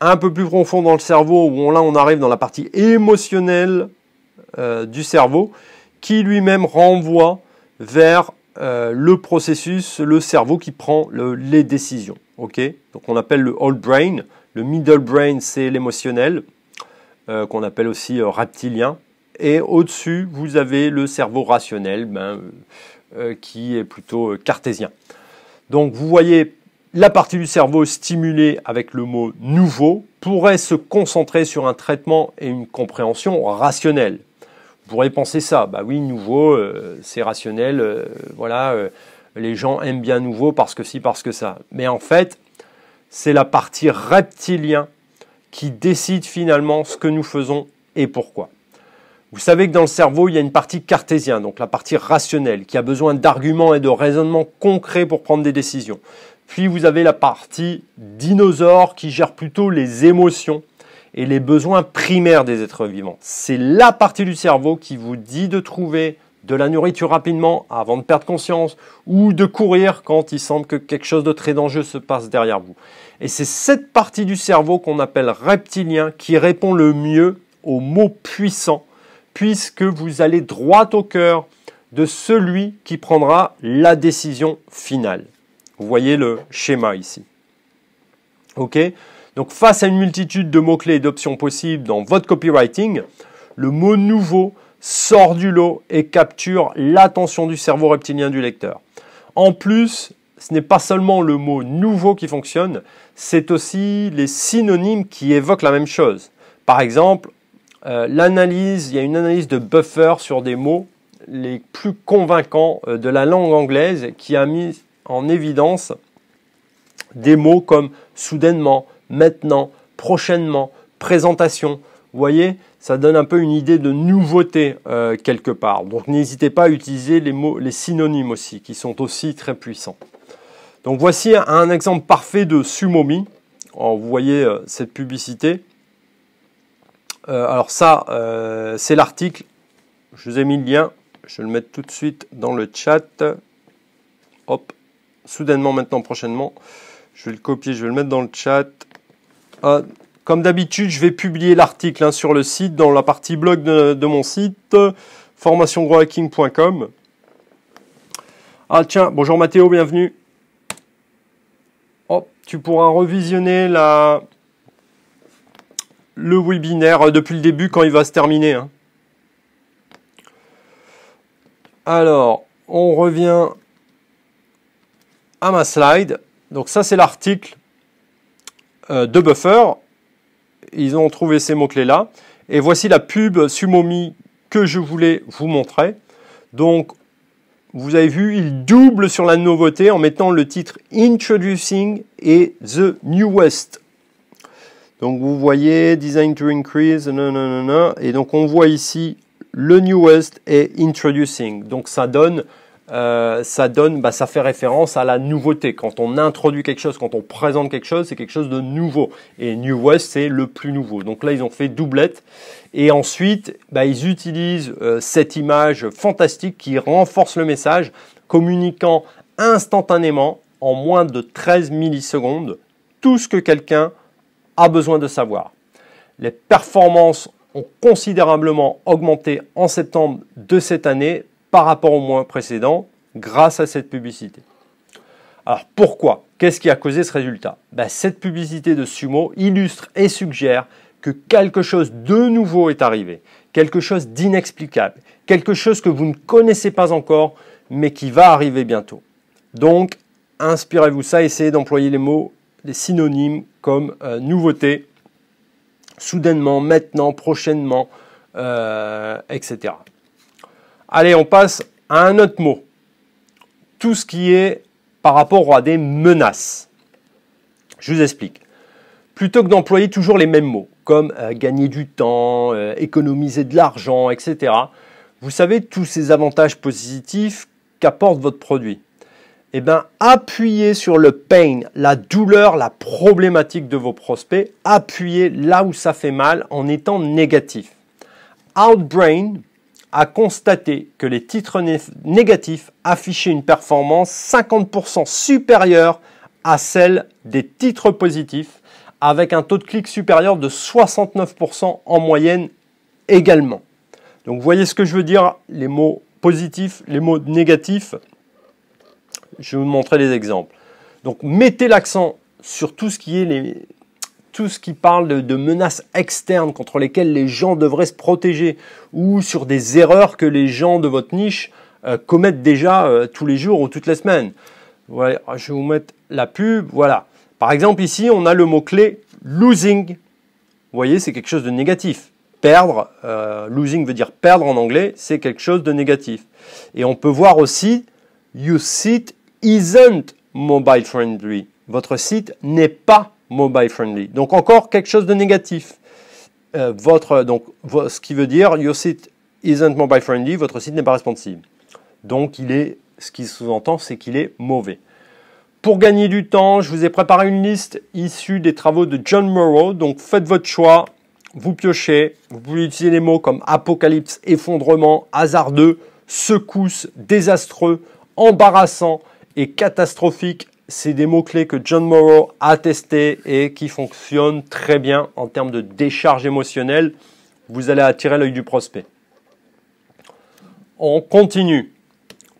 un peu plus profond dans le cerveau, où là on arrive dans la partie émotionnelle euh, du cerveau, qui lui-même renvoie vers euh, le processus, le cerveau qui prend les décisions. Donc on appelle le old brain. Le middle brain, c'est l'émotionnel, euh, qu'on appelle aussi euh, reptilien. Et au-dessus, vous avez le cerveau rationnel, ben, qui est plutôt cartésien. Donc vous voyez, la partie du cerveau stimulée avec le mot nouveau pourrait se concentrer sur un traitement et une compréhension rationnelle. Vous pourriez penser ça. Bah oui, nouveau, euh, c'est rationnel, euh, voilà, euh, les gens aiment bien nouveau parce que si, parce que ça. Mais en fait, c'est la partie reptilien qui décide finalement ce que nous faisons et pourquoi. Vous savez que dans le cerveau, il y a une partie cartésienne, donc la partie rationnelle, qui a besoin d'arguments et de raisonnements concrets pour prendre des décisions. Puis vous avez la partie dinosaure qui gère plutôt les émotions et les besoins primaires des êtres vivants. C'est la partie du cerveau qui vous dit de trouver de la nourriture rapidement avant de perdre conscience ou de courir quand il semble que quelque chose de très dangereux se passe derrière vous. Et c'est cette partie du cerveau qu'on appelle reptilien qui répond le mieux aux mots puissants puisque vous allez droit au cœur de celui qui prendra la décision finale. Vous voyez le schéma ici. OK donc face à une multitude de mots-clés et d'options possibles dans votre copywriting, le mot nouveau sort du lot et capture l'attention du cerveau reptilien du lecteur. En plus, ce n'est pas seulement le mot nouveau qui fonctionne, c'est aussi les synonymes qui évoquent la même chose. Par exemple, euh, l'analyse, il y a une analyse de buffer sur des mots les plus convaincants euh, de la langue anglaise qui a mis en évidence des mots comme soudainement, maintenant, prochainement, présentation. Vous voyez, ça donne un peu une idée de nouveauté euh, quelque part. Donc n'hésitez pas à utiliser les mots, les synonymes aussi, qui sont aussi très puissants. Donc voici un, exemple parfait de Sumomi. Oh, vous voyez euh, cette publicité. Euh, alors ça, c'est l'article. Je vous ai mis le lien. Je vais le mettre tout de suite dans le chat. Hop. Soudainement, maintenant, prochainement. Je vais le copier, je vais le mettre dans le chat. Euh, comme d'habitude, je vais publier l'article hein, sur le site, dans la partie blog de, mon site, euh, formationgrowhacking.com. Ah tiens, bonjour Mathéo, bienvenue. Oh, tu pourras revisionner la... le webinaire euh, depuis le début quand il va se terminer. Hein. Alors, on revient à ma slide. Donc ça c'est l'article euh, de buffer. Ils ont trouvé ces mots-clés-là. Et voici la pub Sumomi que je voulais vous montrer. Donc, vous avez vu, il double sur la nouveauté en mettant le titre Introducing et The New West. Donc, vous voyez, Design to Increase, et donc on voit ici le New West et Introducing. Donc, ça donne euh, ça donne, bah, ça fait référence à la nouveauté. Quand on introduit quelque chose, quand on présente quelque chose, c'est quelque chose de nouveau. Et New West, c'est le plus nouveau. Donc là, ils ont fait doublette. Et ensuite, bah, ils utilisent euh, cette image fantastique qui renforce le message, communiquant instantanément, en moins de 13 millisecondes, tout ce que quelqu'un a besoin de savoir. Les performances ont considérablement augmenté en septembre de cette année par rapport au mois précédent grâce à cette publicité. Alors pourquoi Qu'est-ce qui a causé ce résultat ben, Cette publicité de Sumo illustre et suggère que quelque chose de nouveau est arrivé, quelque chose d'inexplicable, quelque chose que vous ne connaissez pas encore, mais qui va arriver bientôt. Donc, inspirez-vous ça, essayez d'employer les mots, les synonymes comme euh, nouveauté, soudainement, maintenant, prochainement, euh, etc. Allez, on passe à un autre mot. Tout ce qui est par rapport à des menaces. Je vous explique. Plutôt que d'employer toujours les mêmes mots, comme euh, gagner du temps, euh, économiser de l'argent, etc., vous savez tous ces avantages positifs qu'apporte votre produit. Eh bien, appuyez sur le pain, la douleur, la problématique de vos prospects. Appuyez là où ça fait mal en étant négatif. Outbrain a constaté que les titres négatifs affichaient une performance 50% supérieure à celle des titres positifs, avec un taux de clic supérieur de 69% en moyenne également. Donc vous voyez ce que je veux dire, les mots positifs, les mots négatifs, je vais vous montrer les exemples. Donc mettez l'accent sur tout ce qui est les, tout ce qui parle de, menaces externes contre lesquelles les gens devraient se protéger ou sur des erreurs que les gens de votre niche euh, commettent déjà euh, tous les jours ou toutes les semaines. Voilà, je vais vous mettre la pub, voilà. Par exemple ici, on a le mot-clé losing. Vous voyez, c'est quelque chose de négatif. Perdre, euh, losing veut dire perdre en anglais, c'est quelque chose de négatif. Et on peut voir aussi, your site isn't mobile friendly. Votre site n'est pas mobile friendly. Donc encore quelque chose de négatif. Euh, votre, donc, ce qui veut dire your site isn't mobile friendly, votre site n'est pas responsive. Donc il est, ce qui sous-entend, c'est qu'il est mauvais. Pour gagner du temps, je vous ai préparé une liste issue des travaux de John Morrow. Donc faites votre choix, vous piochez, vous pouvez utiliser les mots comme apocalypse, effondrement, hasardeux, secousse, désastreux, embarrassant et catastrophique c'est des mots-clés que John Morrow a testé et qui fonctionnent très bien en termes de décharge émotionnelle. Vous allez attirer l'œil du prospect. On continue.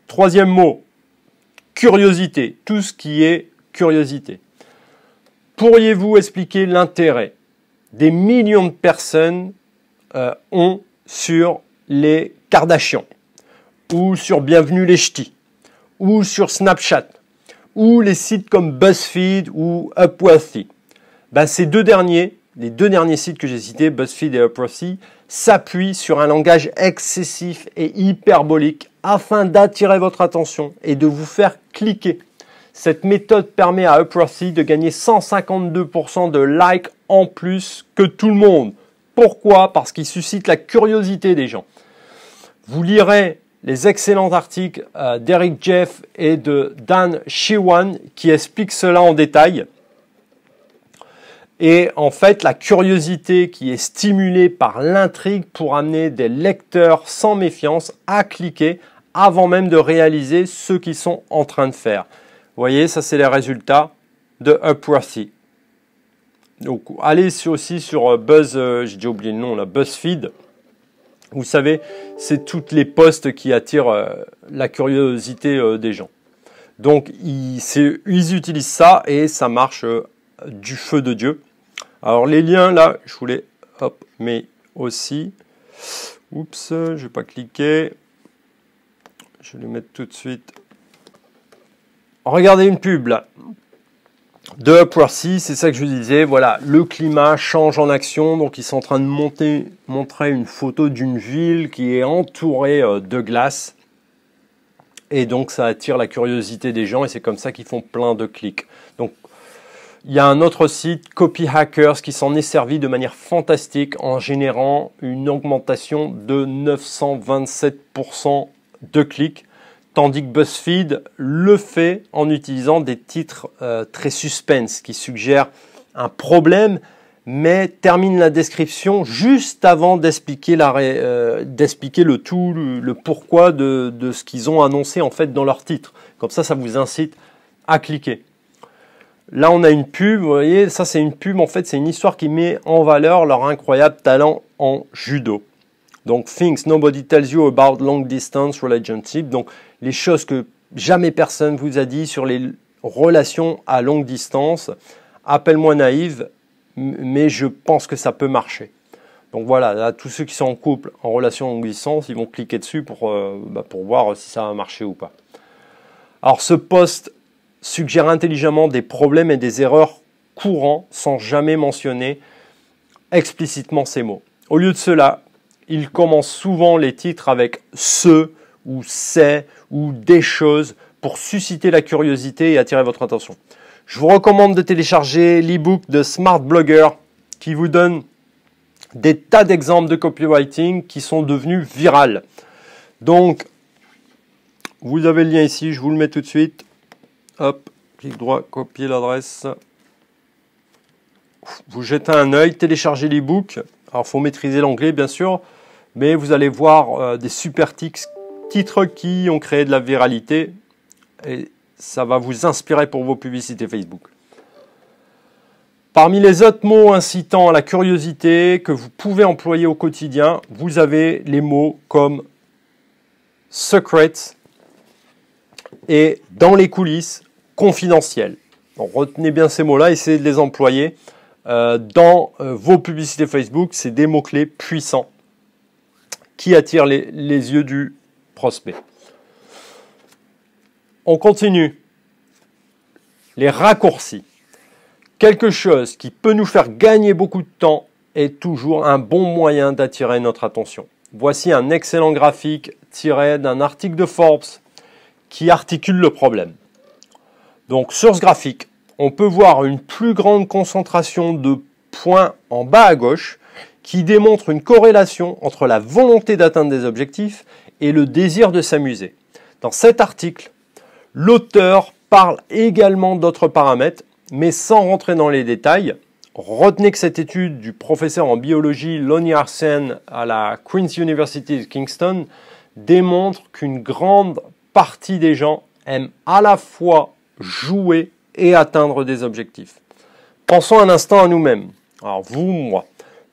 Troisième mot, curiosité. Tout ce qui est curiosité. Pourriez-vous expliquer l'intérêt des millions de personnes euh, ont sur les Kardashians ou sur Bienvenue les Ch'tis ou sur Snapchat ou les sites comme BuzzFeed ou Upworthy. Ben, ces deux derniers, les deux derniers sites que j'ai cités, BuzzFeed et Upworthy, s'appuient sur un langage excessif et hyperbolique afin d'attirer votre attention et de vous faire cliquer. Cette méthode permet à Upworthy de gagner 152% de likes en plus que tout le monde. Pourquoi Parce qu'il suscite la curiosité des gens. Vous lirez les excellents articles euh, d'Eric Jeff et de Dan Shiwan qui expliquent cela en détail. Et en fait, la curiosité qui est stimulée par l'intrigue pour amener des lecteurs sans méfiance à cliquer avant même de réaliser ce qu'ils sont en train de faire. Vous voyez, ça c'est les résultats de Upworthy. Donc allez aussi sur euh, Buzz, euh, j'ai oublié le nom BuzzFeed. Vous savez, c'est toutes les postes qui attirent euh, la curiosité euh, des gens. Donc ils, utilisent ça et ça marche euh, du feu de Dieu. Alors les liens là, je voulais, hop, mais aussi, oups, je vais pas cliquer. Je vais les mettre tout de suite. Regardez une pub là de 6 c'est ça que je vous disais, voilà, le climat change en action, donc ils sont en train de monter, montrer une photo d'une ville qui est entourée euh, de glace, et donc ça attire la curiosité des gens, et c'est comme ça qu'ils font plein de clics. Donc il y a un autre site, Copy Hackers, qui s'en est servi de manière fantastique en générant une augmentation de 927% de clics tandis que BuzzFeed le fait en utilisant des titres euh, très suspense qui suggèrent un problème, mais termine la description juste avant euh, d'expliquer le tout, le, pourquoi de, de ce qu'ils ont annoncé en fait dans leur titre. Comme ça, ça vous incite à cliquer. Là, on a une pub, vous voyez, ça c'est une pub, en fait, c'est une histoire qui met en valeur leur incroyable talent en judo. Donc, things nobody tells you about long distance relationship. Donc, les choses que jamais personne vous a dit sur les relations à longue distance. Appelle-moi naïve, mais je pense que ça peut marcher. Donc voilà, là, tous ceux qui sont en couple, en relation à longue distance, ils vont cliquer dessus pour, euh, bah, pour voir si ça va marcher ou pas. Alors, ce poste suggère intelligemment des problèmes et des erreurs courants sans jamais mentionner explicitement ces mots. Au lieu de cela, il commence souvent les titres avec ce ou c'est ou des choses pour susciter la curiosité et attirer votre attention. Je vous recommande de télécharger l'ebook de Smart Blogger qui vous donne des tas d'exemples de copywriting qui sont devenus virales. Donc, vous avez le lien ici, je vous le mets tout de suite. Hop, clic droit, copier l'adresse. Vous jetez un œil, téléchargez l'ebook. Alors, faut maîtriser l'anglais, bien sûr mais vous allez voir euh, des super titres qui ont créé de la viralité et ça va vous inspirer pour vos publicités Facebook. Parmi les autres mots incitant à la curiosité que vous pouvez employer au quotidien, vous avez les mots comme secret et dans les coulisses, confidentiel. retenez bien ces mots-là, essayez de les employer euh, dans euh, vos publicités Facebook, c'est des mots-clés puissants qui attire les, yeux du prospect. On continue. Les raccourcis. Quelque chose qui peut nous faire gagner beaucoup de temps est toujours un bon moyen d'attirer notre attention. Voici un excellent graphique tiré d'un article de Forbes qui articule le problème. Donc sur ce graphique, on peut voir une plus grande concentration de points en bas à gauche qui démontre une corrélation entre la volonté d'atteindre des objectifs et le désir de s'amuser. Dans cet article, l'auteur parle également d'autres paramètres, mais sans rentrer dans les détails. Retenez que cette étude du professeur en biologie Lonnie Arsen à la Queen's University de Kingston démontre qu'une grande partie des gens aiment à la fois jouer et atteindre des objectifs. Pensons un instant à nous-mêmes. Alors vous, moi,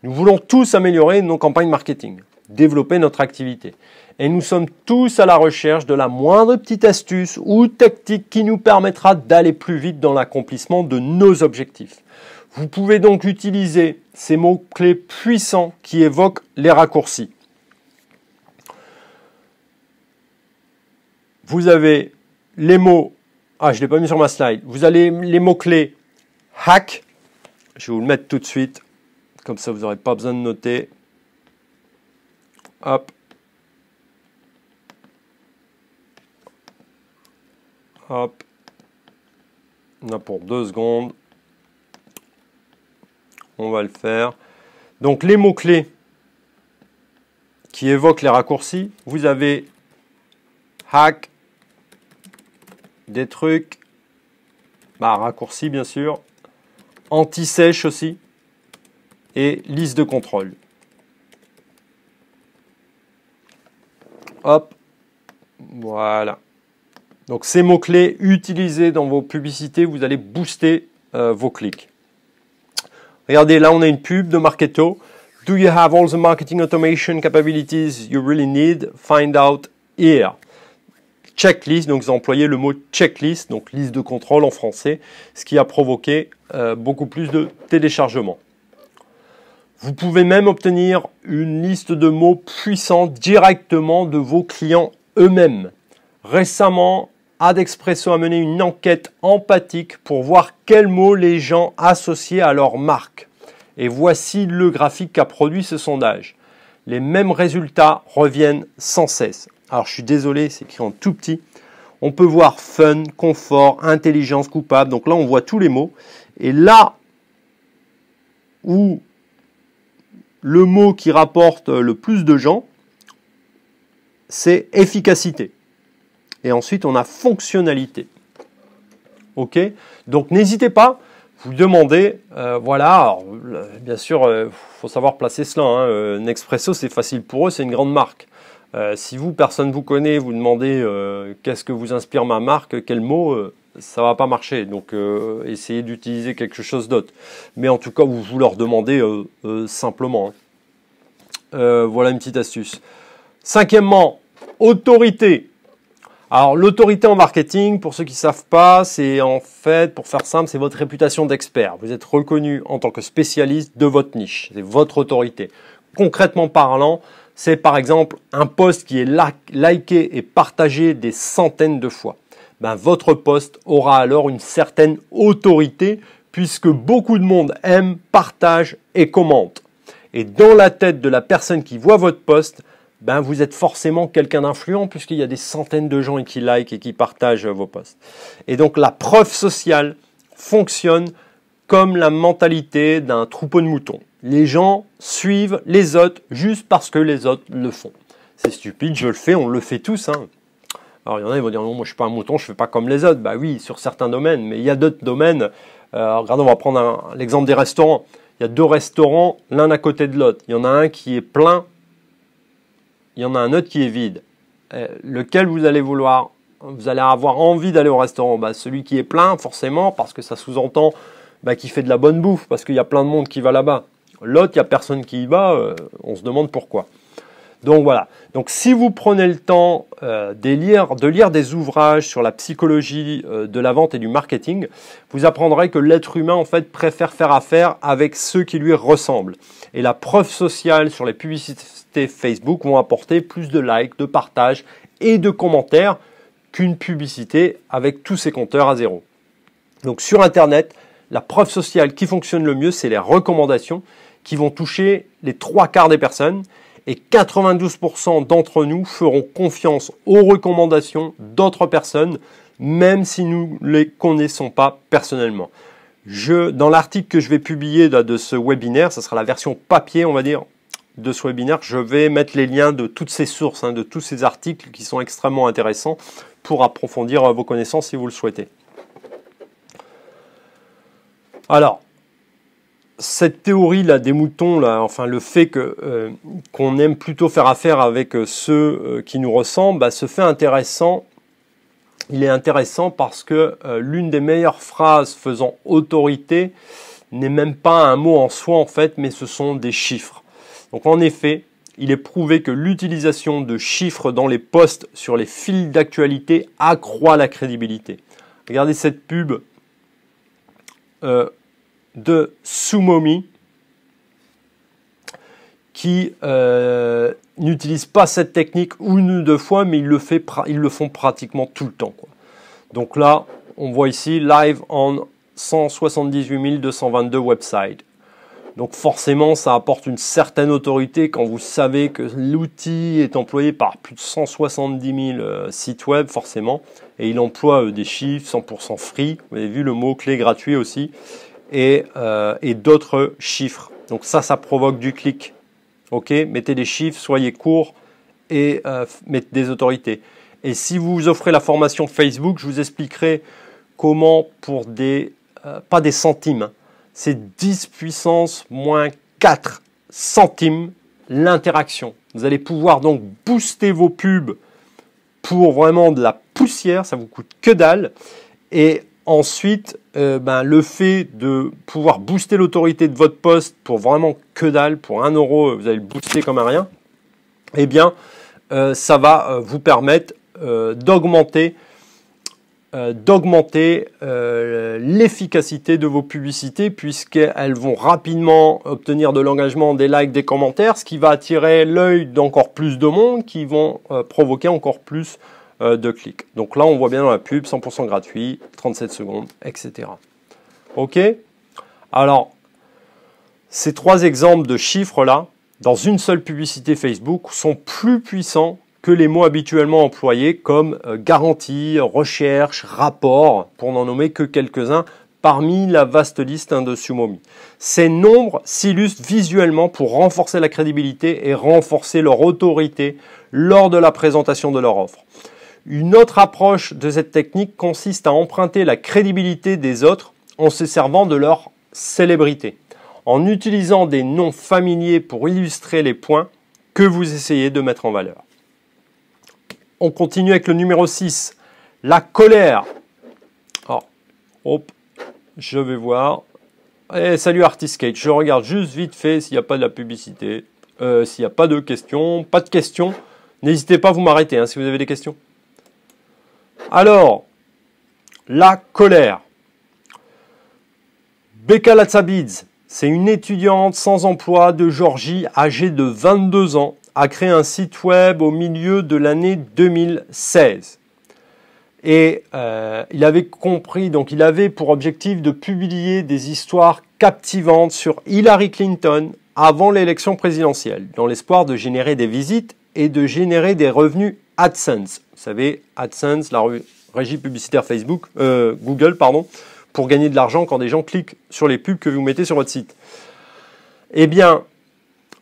nous voulons tous améliorer nos campagnes marketing, développer notre activité. Et nous sommes tous à la recherche de la moindre petite astuce ou tactique qui nous permettra d'aller plus vite dans l'accomplissement de nos objectifs. Vous pouvez donc utiliser ces mots-clés puissants qui évoquent les raccourcis. Vous avez les mots, ah je ne l'ai pas mis sur ma slide, vous avez les mots-clés hack, je vais vous le mettre tout de suite, comme ça, vous n'aurez pas besoin de noter. Hop. Hop. On a pour deux secondes. On va le faire. Donc les mots-clés qui évoquent les raccourcis, vous avez hack, des trucs, bah, raccourcis bien sûr, anti-sèche aussi, et liste de contrôle. Hop, voilà. Donc ces mots-clés utilisés dans vos publicités, vous allez booster euh, vos clics. Regardez, là on a une pub de Marketo. Do you have all the marketing automation capabilities you really need? Find out here. Checklist, donc vous ont le mot checklist, donc liste de contrôle en français, ce qui a provoqué euh, beaucoup plus de téléchargements. Vous pouvez même obtenir une liste de mots puissants directement de vos clients eux-mêmes. Récemment, Adexpresso a mené une enquête empathique pour voir quels mots les gens associaient à leur marque. Et voici le graphique qu'a produit ce sondage. Les mêmes résultats reviennent sans cesse. Alors je suis désolé, c'est écrit en tout petit. On peut voir fun, confort, intelligence coupable. Donc là, on voit tous les mots. Et là où le mot qui rapporte le plus de gens, c'est efficacité. Et ensuite, on a fonctionnalité. OK Donc, n'hésitez pas, vous demandez, euh, voilà, bien sûr, il euh, faut savoir placer cela. Un hein, euh, Nespresso, c'est facile pour eux, c'est une grande marque. si vous, personne ne vous connaît, vous demandez qu'est-ce que vous inspire ma marque, quel mot, ça va pas marcher. Donc euh, essayez d'utiliser quelque chose d'autre. Mais en tout cas, vous vous leur demandez euh, euh, simplement. Hein. voilà une petite astuce. Cinquièmement, autorité. Alors l'autorité en marketing, pour ceux qui ne savent pas, c'est en fait, pour faire simple, c'est votre réputation d'expert. Vous êtes reconnu en tant que spécialiste de votre niche. C'est votre autorité. Concrètement parlant, c'est par exemple un post qui est liké et partagé des centaines de fois. Ben, votre poste aura alors une certaine autorité puisque beaucoup de monde aime, partage et commente. Et dans la tête de la personne qui voit votre poste, ben vous êtes forcément quelqu'un d'influent puisqu'il y a des centaines de gens qui like et qui partagent vos postes. Et donc la preuve sociale fonctionne comme la mentalité d'un troupeau de moutons. Les gens suivent les autres juste parce que les autres le font. C'est stupide, je le fais, on le fait tous. Hein. Alors il y en a, ils vont dire non, moi je suis pas un mouton, je ne fais pas comme les autres. Bah oui, sur certains domaines, mais il y a d'autres domaines. Euh, regardons regardez, on va prendre l'exemple des restaurants. Il y a deux restaurants, l'un à côté de l'autre. Il y en a un qui est plein, il y en a un autre qui est vide. Euh, lequel vous allez vouloir Vous allez avoir envie d'aller au restaurant bah, Celui qui est plein, forcément, parce que ça sous-entend bah, qu'il fait de la bonne bouffe, parce qu'il y a plein de monde qui va là-bas. L'autre, il n'y a personne qui y va, euh, on se demande pourquoi. Donc voilà. Donc si vous prenez le temps euh, de, lire, de, lire, des ouvrages sur la psychologie euh, de la vente et du marketing, vous apprendrez que l'être humain en fait préfère faire affaire avec ceux qui lui ressemblent. Et la preuve sociale sur les publicités Facebook vont apporter plus de likes, de partages et de commentaires qu'une publicité avec tous ses compteurs à zéro. Donc sur Internet, la preuve sociale qui fonctionne le mieux, c'est les recommandations qui vont toucher les trois quarts des personnes et 92% d'entre nous feront confiance aux recommandations d'autres personnes, même si nous ne les connaissons pas personnellement. Je, dans l'article que je vais publier de ce webinaire, ce sera la version papier, on va dire, de ce webinaire, je vais mettre les liens de toutes ces sources, hein, de tous ces articles qui sont extrêmement intéressants pour approfondir euh, vos connaissances si vous le souhaitez. Alors, cette théorie là des moutons là, enfin le fait que euh, qu'on aime plutôt faire affaire avec euh, ceux euh, qui nous ressemblent, bah, se fait intéressant. Il est intéressant parce que l'une des meilleures phrases faisant autorité n'est même pas un mot en soi en fait, mais ce sont des chiffres. Donc en effet, il est prouvé que l'utilisation de chiffres dans les postes sur les fils d'actualité accroît la crédibilité. Regardez cette pub de Sumomi qui euh, n'utilise pas cette technique une ou deux fois, mais ils le, fait, le font pratiquement tout le temps. Donc là, on voit ici live on 178 222 websites. Donc forcément, ça apporte une certaine autorité quand vous savez que l'outil est employé par plus de 170 000 euh, sites web, forcément. Et il emploie euh, des chiffres 100% free. Vous avez vu le mot-clé gratuit aussi. Euh, et, d'autres chiffres. Donc ça, ça provoque du clic. Ok, mettez des chiffres, soyez courts et euh, mettez des autorités. Et si vous offrez la formation Facebook, je vous expliquerai comment pour des euh, pas des centimes, c'est 10 puissance moins 4 centimes l'interaction. Vous allez pouvoir donc booster vos pubs pour vraiment de la poussière, ça vous coûte que dalle. Et Ensuite, euh, ben, le fait de pouvoir booster l'autorité de votre poste pour vraiment que dalle, pour 1 euro, euh, vous allez le booster comme un rien, eh bien, euh, ça va vous permettre d'augmenter l'efficacité de vos publicités puisqu'elles vont rapidement obtenir de l'engagement, des likes, des commentaires, ce qui va attirer l'œil d'encore plus de monde, qui vont provoquer encore plus euh, de clics. Donc là, on voit bien dans la pub, 100% gratuit, 37 secondes, etc. OK Alors, ces trois exemples de chiffres-là, dans une seule publicité Facebook, sont plus puissants que les mots habituellement employés comme euh, garantie, recherche, rapport, pour n'en nommer que quelques-uns parmi la vaste liste hein, de Sumomi. Ces nombres s'illustrent visuellement pour renforcer la crédibilité et renforcer leur autorité lors de la présentation de leur offre. Une autre approche de cette technique consiste à emprunter la crédibilité des autres en se servant de leur célébrité, en utilisant des noms familiers pour illustrer les points que vous essayez de mettre en valeur. On continue avec le numéro 6, la colère. hop, je vais voir. Eh, salut ArtisKate, je regarde juste vite fait s'il n'y a pas de la publicité, euh, s'il n'y a pas de questions, pas de questions. N'hésitez pas à vous m'arrêter hein, si vous avez des questions. Alors, la colère. Becca c'est une étudiante sans emploi de Georgie âgée de 22 ans, a créé un site web au milieu de l'année 2016. Et euh, il avait compris, donc il avait pour objectif de publier des histoires captivantes sur Hillary Clinton avant l'élection présidentielle, dans l'espoir de générer des visites et de générer des revenus AdSense. Vous savez, AdSense, la régie publicitaire Facebook, euh, Google, pardon, pour gagner de l'argent quand des gens cliquent sur les pubs que vous mettez sur votre site. Eh bien,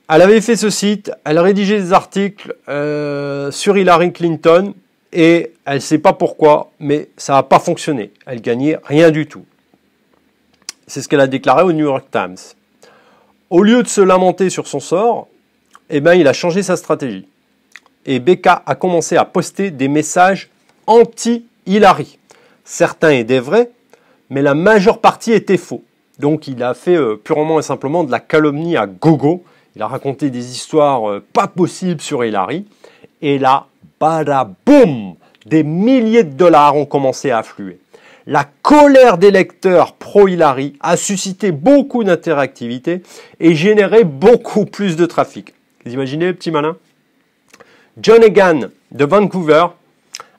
elle avait fait ce site, elle rédigeait des articles euh, sur Hillary Clinton et elle ne sait pas pourquoi, mais ça n'a pas fonctionné. Elle gagnait rien du tout. C'est ce qu'elle a déclaré au New York Times. Au lieu de se lamenter sur son sort, eh bien, il a changé sa stratégie et Becca a commencé à poster des messages anti-Hillary. Certains étaient vrais, mais la majeure partie était faux. Donc il a fait euh, purement et simplement de la calomnie à gogo. Il a raconté des histoires euh, pas possibles sur Hillary. Et là, badaboum, des milliers de dollars ont commencé à affluer. La colère des lecteurs pro-Hillary a suscité beaucoup d'interactivité et généré beaucoup plus de trafic. Vous imaginez le petit malin John Egan de Vancouver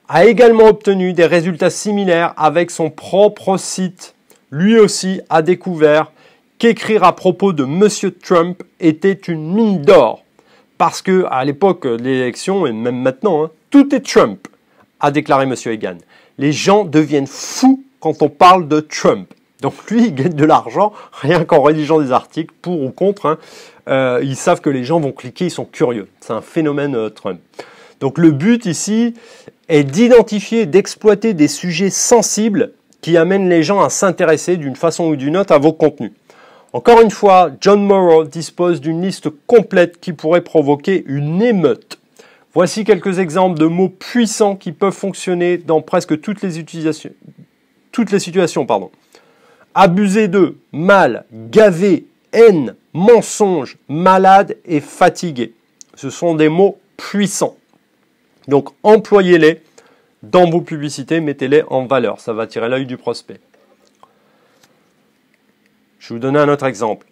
a également obtenu des résultats similaires avec son propre site. Lui aussi a découvert qu'écrire à propos de M. Trump était une mine d'or. Parce que à l'époque de l'élection, et même maintenant, hein, tout est Trump, a déclaré M. Egan. Les gens deviennent fous quand on parle de Trump. Donc lui, il gagne de l'argent rien qu'en rédigeant des articles pour ou contre. Hein. Euh, ils savent que les gens vont cliquer, ils sont curieux. C'est un phénomène euh, Trump. Donc le but ici est d'identifier, d'exploiter des sujets sensibles qui amènent les gens à s'intéresser d'une façon ou d'une autre à vos contenus. Encore une fois, John Morrow dispose d'une liste complète qui pourrait provoquer une émeute. Voici quelques exemples de mots puissants qui peuvent fonctionner dans presque toutes les, utilisations, toutes les situations abuser de »,« mal, gavé, haine, mensonge, malade et fatigué. Ce sont des mots puissants. Donc employez-les dans vos publicités, mettez-les en valeur, ça va tirer l'œil du prospect. Je vais vous donner un autre exemple.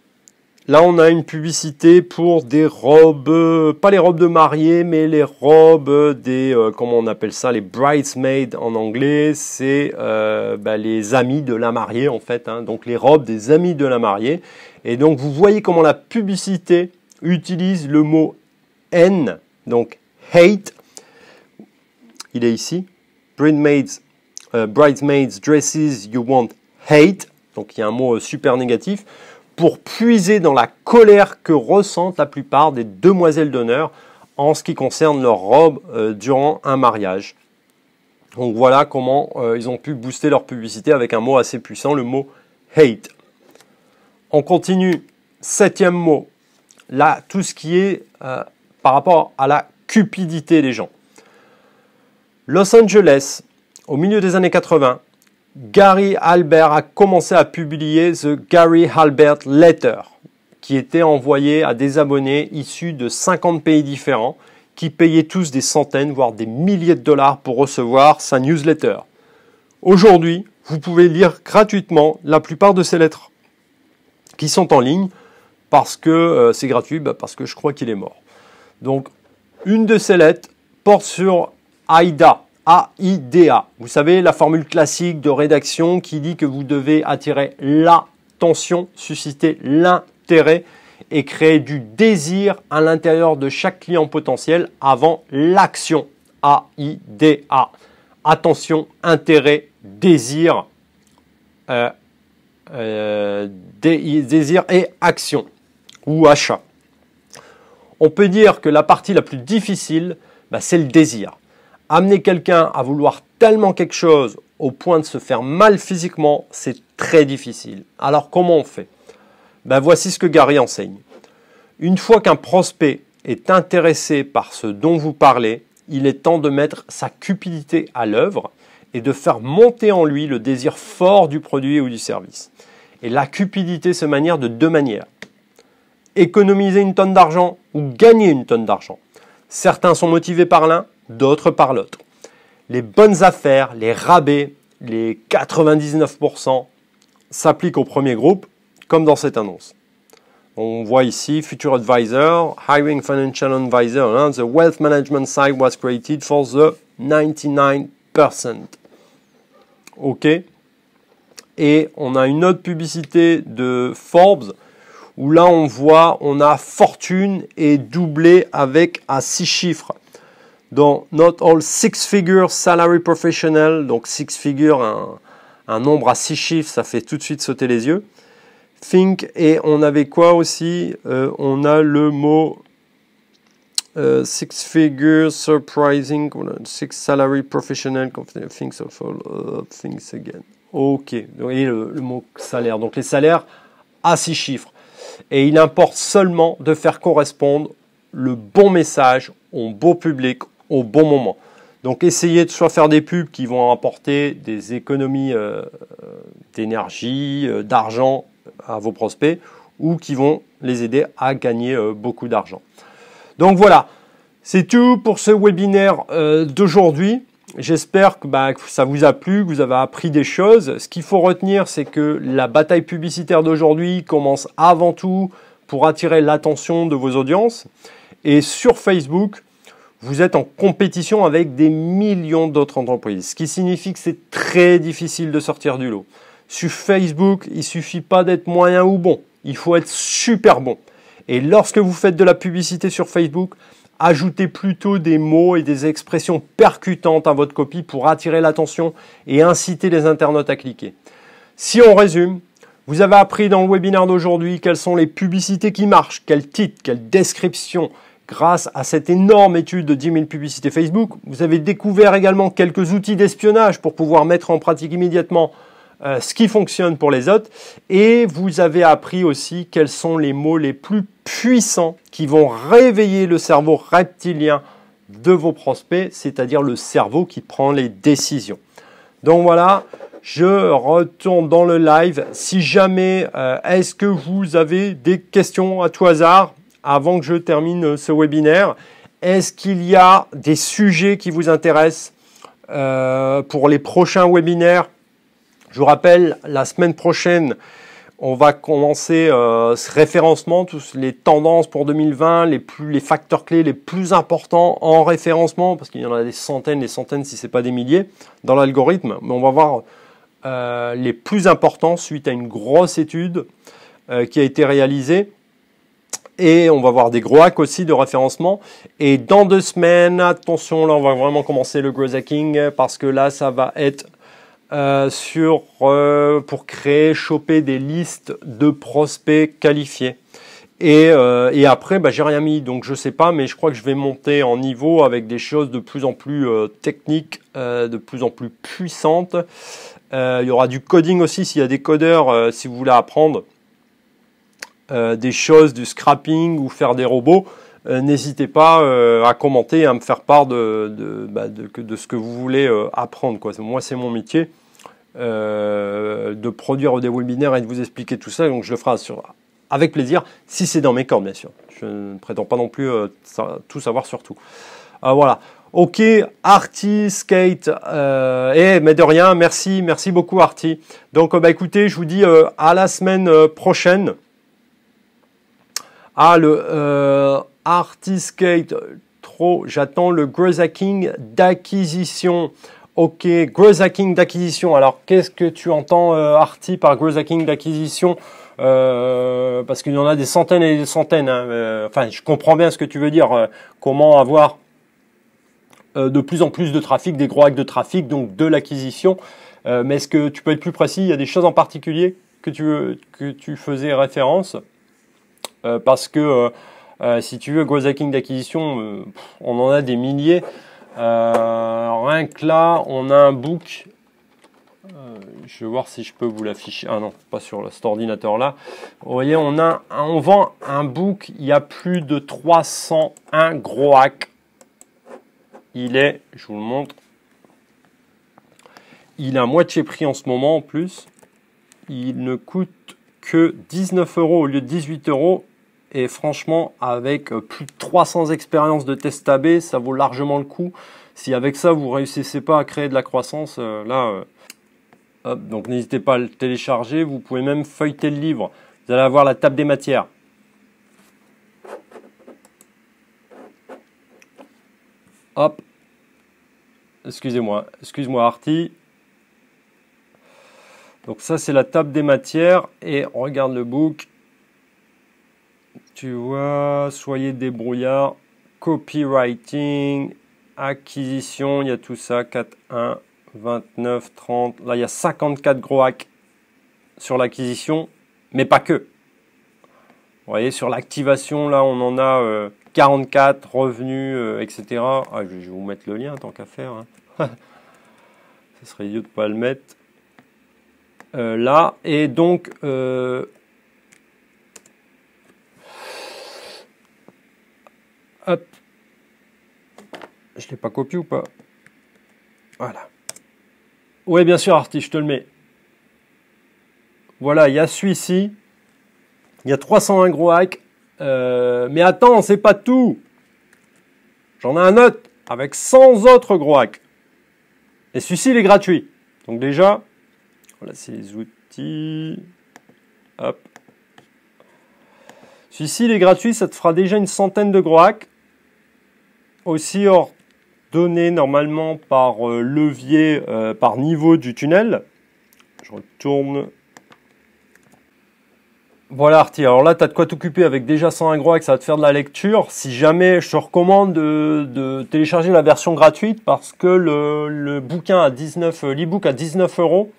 Là, on a une publicité pour des robes, euh, pas les robes de mariée, mais les robes des, euh, comment on appelle ça, les bridesmaids en anglais, c'est euh, bah, les amis de la mariée en fait, hein. donc les robes des amis de la mariée. Et donc, vous voyez comment la publicité utilise le mot n », donc hate, il est ici, bridesmaids, bridesmaids dresses you want hate, donc il y a un mot super négatif pour puiser dans la colère que ressentent la plupart des demoiselles d'honneur en ce qui concerne leur robe euh, durant un mariage. Donc voilà comment euh, ils ont pu booster leur publicité avec un mot assez puissant, le mot hate. On continue, septième mot, là tout ce qui est euh, par rapport à la cupidité des gens. Los Angeles, au milieu des années 80, Gary Albert a commencé à publier The Gary Albert Letter, qui était envoyé à des abonnés issus de 50 pays différents, qui payaient tous des centaines, voire des milliers de dollars pour recevoir sa newsletter. Aujourd'hui, vous pouvez lire gratuitement la plupart de ces lettres, qui sont en ligne, parce que euh, c'est gratuit, bah, parce que je crois qu'il est mort. Donc, une de ces lettres porte sur Aïda, AIDA. Vous savez, la formule classique de rédaction qui dit que vous devez attirer l'attention, susciter l'intérêt et créer du désir à l'intérieur de chaque client potentiel avant l'action. AIDA. Attention, intérêt, désir, euh, euh, désir et action ou achat. On peut dire que la partie la plus difficile, bah, c'est le désir amener quelqu'un à vouloir tellement quelque chose au point de se faire mal physiquement, c'est très difficile. Alors comment on fait ben, Voici ce que Gary enseigne. Une fois qu'un prospect est intéressé par ce dont vous parlez, il est temps de mettre sa cupidité à l'œuvre et de faire monter en lui le désir fort du produit ou du service. Et la cupidité se manière de deux manières. Économiser une tonne d'argent ou gagner une tonne d'argent. Certains sont motivés par l'un, d'autres par l'autre. Les bonnes affaires, les rabais, les 99% s'appliquent au premier groupe, comme dans cette annonce. On voit ici Future Advisor, Hiring Financial Advisor, hein, The Wealth Management Site was created for the 99%. OK Et on a une autre publicité de Forbes où là on voit on a fortune et doublé avec à six chiffres. Dans « not all six figure salary professional, donc six figures, un, nombre à six chiffres, ça fait tout de suite sauter les yeux. Think, et on avait quoi aussi euh, On a le mot euh, six figure surprising, six salary professional, things of all uh, things again. Ok, donc, et le, mot salaire. Donc les salaires à six chiffres. Et il importe seulement de faire correspondre le bon message au beau public, au bon moment. Donc essayez de soit faire des pubs qui vont apporter des économies euh, euh, d'énergie, euh, d'argent à vos prospects, ou qui vont les aider à gagner beaucoup d'argent. Donc voilà, c'est tout pour ce webinaire d'aujourd'hui. J'espère bah, que, ça vous a plu, que vous avez appris des choses. Ce qu'il faut retenir, c'est que la bataille publicitaire d'aujourd'hui commence avant tout pour attirer l'attention de vos audiences. Et sur Facebook, vous êtes en compétition avec des millions d'autres entreprises, ce qui signifie que c'est très difficile de sortir du lot. Sur Facebook, il suffit pas d'être moyen ou bon, il faut être super bon. Et lorsque vous faites de la publicité sur Facebook, ajoutez plutôt des mots et des expressions percutantes à votre copie pour attirer l'attention et inciter les internautes à cliquer. Si on résume, vous avez appris dans le webinaire d'aujourd'hui quelles sont les publicités qui marchent, quels titres, quelles descriptions, grâce à cette énorme étude de 10 000 publicités Facebook, vous avez découvert également quelques outils d'espionnage pour pouvoir mettre en pratique immédiatement euh, ce qui fonctionne pour les autres. Et vous avez appris aussi quels sont les mots les plus puissants qui vont réveiller le cerveau reptilien de vos prospects, c'est-à-dire le cerveau qui prend les décisions. Donc voilà, je retourne dans le live. Si jamais, euh, est-ce que vous avez des questions à tout hasard avant que je termine euh, ce webinaire. Est-ce qu'il y a des sujets qui vous intéressent euh, pour les prochains webinaires Je vous rappelle, la semaine prochaine, on va commencer euh, ce référencement, tous les tendances pour 2020, les, les facteurs clés les plus importants en référencement, parce qu'il y en a des centaines, des centaines, si ce n'est pas des milliers, dans l'algorithme. Mais on va voir les plus importants suite à une grosse étude qui a été réalisée et on va voir des gros hacks aussi de référencement. Et dans deux semaines, attention, là on va vraiment commencer le growth hacking parce que là ça va être euh, sur euh, pour créer, choper des listes de prospects qualifiés. Euh, et, après, bah, j'ai rien mis, donc je sais pas, mais je crois que je vais monter en niveau avec des choses de plus en plus techniques, de plus en plus puissantes. il y aura du coding aussi, s'il y a des codeurs, si vous voulez apprendre. Euh, des choses, du scrapping ou faire des robots, euh, n'hésitez pas euh, à commenter à me faire part de, bah, ce que vous voulez apprendre. Moi, c'est mon métier de produire des webinaires et de vous expliquer tout ça, donc je le ferai sur, avec plaisir, si c'est dans mes cordes, bien sûr. Je ne prétends pas non plus tout savoir sur tout. voilà. Ok, Artie, Skate, eh, mais de rien, merci, merci beaucoup Artie. Donc bah écoutez, je vous dis à la semaine prochaine. Ah, le euh, trop, j'attends le Groshacking Hacking d'acquisition. Ok, Groshacking Hacking d'acquisition. Alors, qu'est-ce que tu entends, euh, par Groshacking Hacking d'acquisition euh, parce qu'il y en a des centaines et des centaines. Hein. Euh, enfin, je comprends bien ce que tu veux dire. Euh, comment avoir de plus en plus de trafic, des gros hacks de trafic, donc de l'acquisition. mais est-ce que tu peux être plus précis Il y a des choses en particulier que tu, que tu faisais référence euh, parce que euh, euh, si tu veux, Goza King d'acquisition, on en a des milliers. rien que là, on a un book. je vais voir si je peux vous l'afficher. Ah non, pas sur cet ordinateur-là. Vous voyez, on, a, on vend un book. Il y a plus de 301 gros hacks. Il est, je vous le montre, il a moitié prix en ce moment en plus. Il ne coûte que 19 euros au lieu de 18 euros. Et franchement, avec euh, plus de 300 expériences de test AB, ça vaut largement le coup. Si avec ça, vous réussissez pas à créer de la croissance, euh, là, euh, donc n'hésitez pas à le télécharger. Vous pouvez même feuilleter le livre. Vous allez avoir la table des matières. Hop. Excusez-moi. Excuse-moi, Arti. Donc ça, c'est la table des matières. Et on regarde le book. Tu vois, soyez débrouillard, copywriting, acquisition, il y a tout ça, 4, 1, 29, 30. Là, il y a 54 gros hacks sur l'acquisition, mais pas que. Vous voyez, sur l'activation, là, on en a 44, euh, revenus, euh, etc. Ah, je vais vous mettre le lien, tant qu'à faire. Hein. Ce serait idiot de ne pas le mettre. Euh, là, et donc, Je l'ai pas copié ou pas Voilà. Oui, bien sûr, Arti, je te le mets. Voilà, il y a celui-ci. Il y a 301 gros hacks. Euh, mais attends, c'est pas tout. J'en ai un autre avec 100 autres gros hacks. Et celui-ci, il est gratuit. Donc déjà, voilà, c'est les outils. Hop. Celui-ci, il est gratuit, ça te fera déjà une centaine de gros hacks aussi ordonné normalement par euh, levier, euh, par niveau du tunnel. Je retourne. Voilà Arti, alors là tu as de quoi t'occuper avec déjà 101 gros ça va te faire de la lecture. Si jamais je te recommande de, télécharger la version gratuite parce que le, bouquin à 19, euh, l'ebook à 19 euros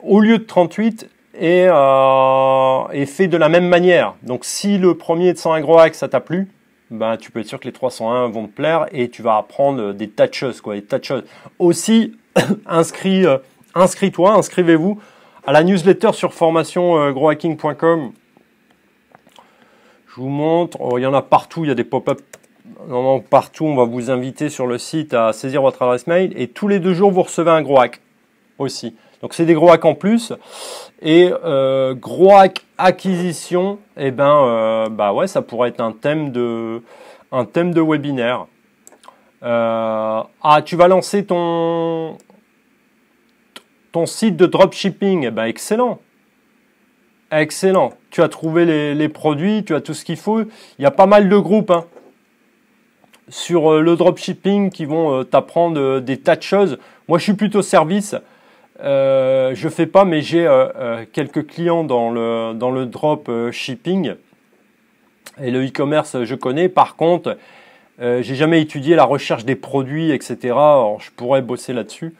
au lieu de 38 est, fait de la même manière. Donc si le premier de 101 gros ça t'a plu, ben, tu peux être sûr que les 301 vont te plaire et tu vas apprendre euh, des tas choses. Aussi, inscris, euh, inscris-toi, inscrivez-vous à la newsletter sur formation euh, Je vous montre, oh, il y en a partout, il y a des pop-up partout. On va vous inviter sur le site à saisir votre adresse mail et tous les deux jours, vous recevez un gros hack aussi. Donc c'est des gros hacks en plus. Et euh, gros hack acquisition, et eh ben euh, bah ouais, ça pourrait être un thème de un thème de webinaire. Euh, ah, tu vas lancer ton site de dropshipping, eh ben excellent. Excellent. Tu as trouvé les, produits, tu as tout ce qu'il faut. Il y a pas mal de groupes hein, sur le dropshipping qui vont t'apprendre des tas de choses. Moi, je suis plutôt service. Je euh, je fais pas, mais j'ai euh, euh, quelques clients dans le, dans drop shipping et le e-commerce, je connais. Par contre, euh, j'ai jamais étudié la recherche des produits, etc. je pourrais bosser là-dessus.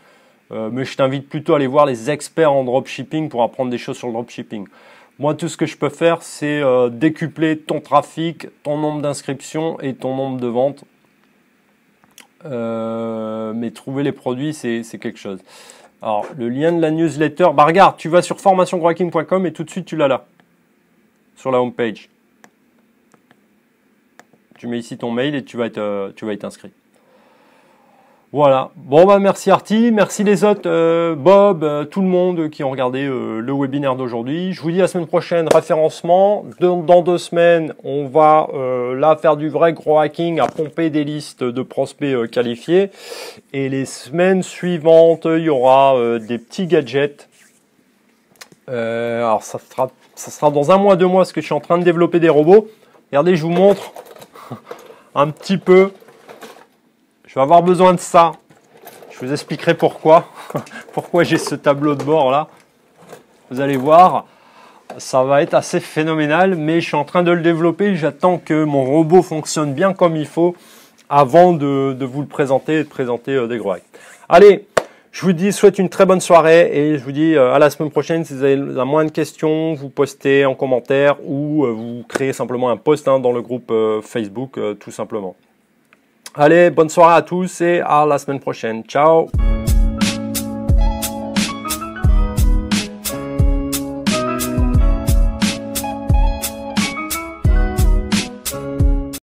mais je t'invite plutôt à aller voir les experts en dropshipping pour apprendre des choses sur le dropshipping. Moi, tout ce que je peux faire, c'est décupler ton trafic, ton nombre d'inscriptions et ton nombre de ventes. mais trouver les produits, c'est quelque chose. Alors, le lien de la newsletter, bah regarde, tu vas sur formationgroaking.com et tout de suite tu l'as là, sur la homepage. Tu mets ici ton mail et tu vas être, euh, tu vas être inscrit. Voilà. Bon, bah, merci Arti, merci les autres, euh, Bob, euh, tout le monde qui ont regardé euh, le webinaire d'aujourd'hui. Je vous dis à la semaine prochaine, référencement. Dans, deux semaines, on va là faire du vrai gros hacking à pomper des listes de prospects qualifiés. Et les semaines suivantes, il y aura des petits gadgets. alors, ça sera, ça sera dans un mois, deux mois, parce que je suis en train de développer des robots. Regardez, je vous montre un petit peu avoir besoin de ça. Je vous expliquerai pourquoi. pourquoi j'ai ce tableau de bord là. Vous allez voir, ça va être assez phénoménal, mais je suis en train de le développer. J'attends que mon robot fonctionne bien comme il faut avant de, vous le présenter et de présenter euh, des gros Allez, je vous dis, souhaite une très bonne soirée et je vous dis euh, à la semaine prochaine. Si vous avez la moindre question, vous postez en commentaire ou euh, vous créez simplement un post hein, dans le groupe Facebook, tout simplement. Allez, bonne soirée à tous et à la semaine prochaine. Ciao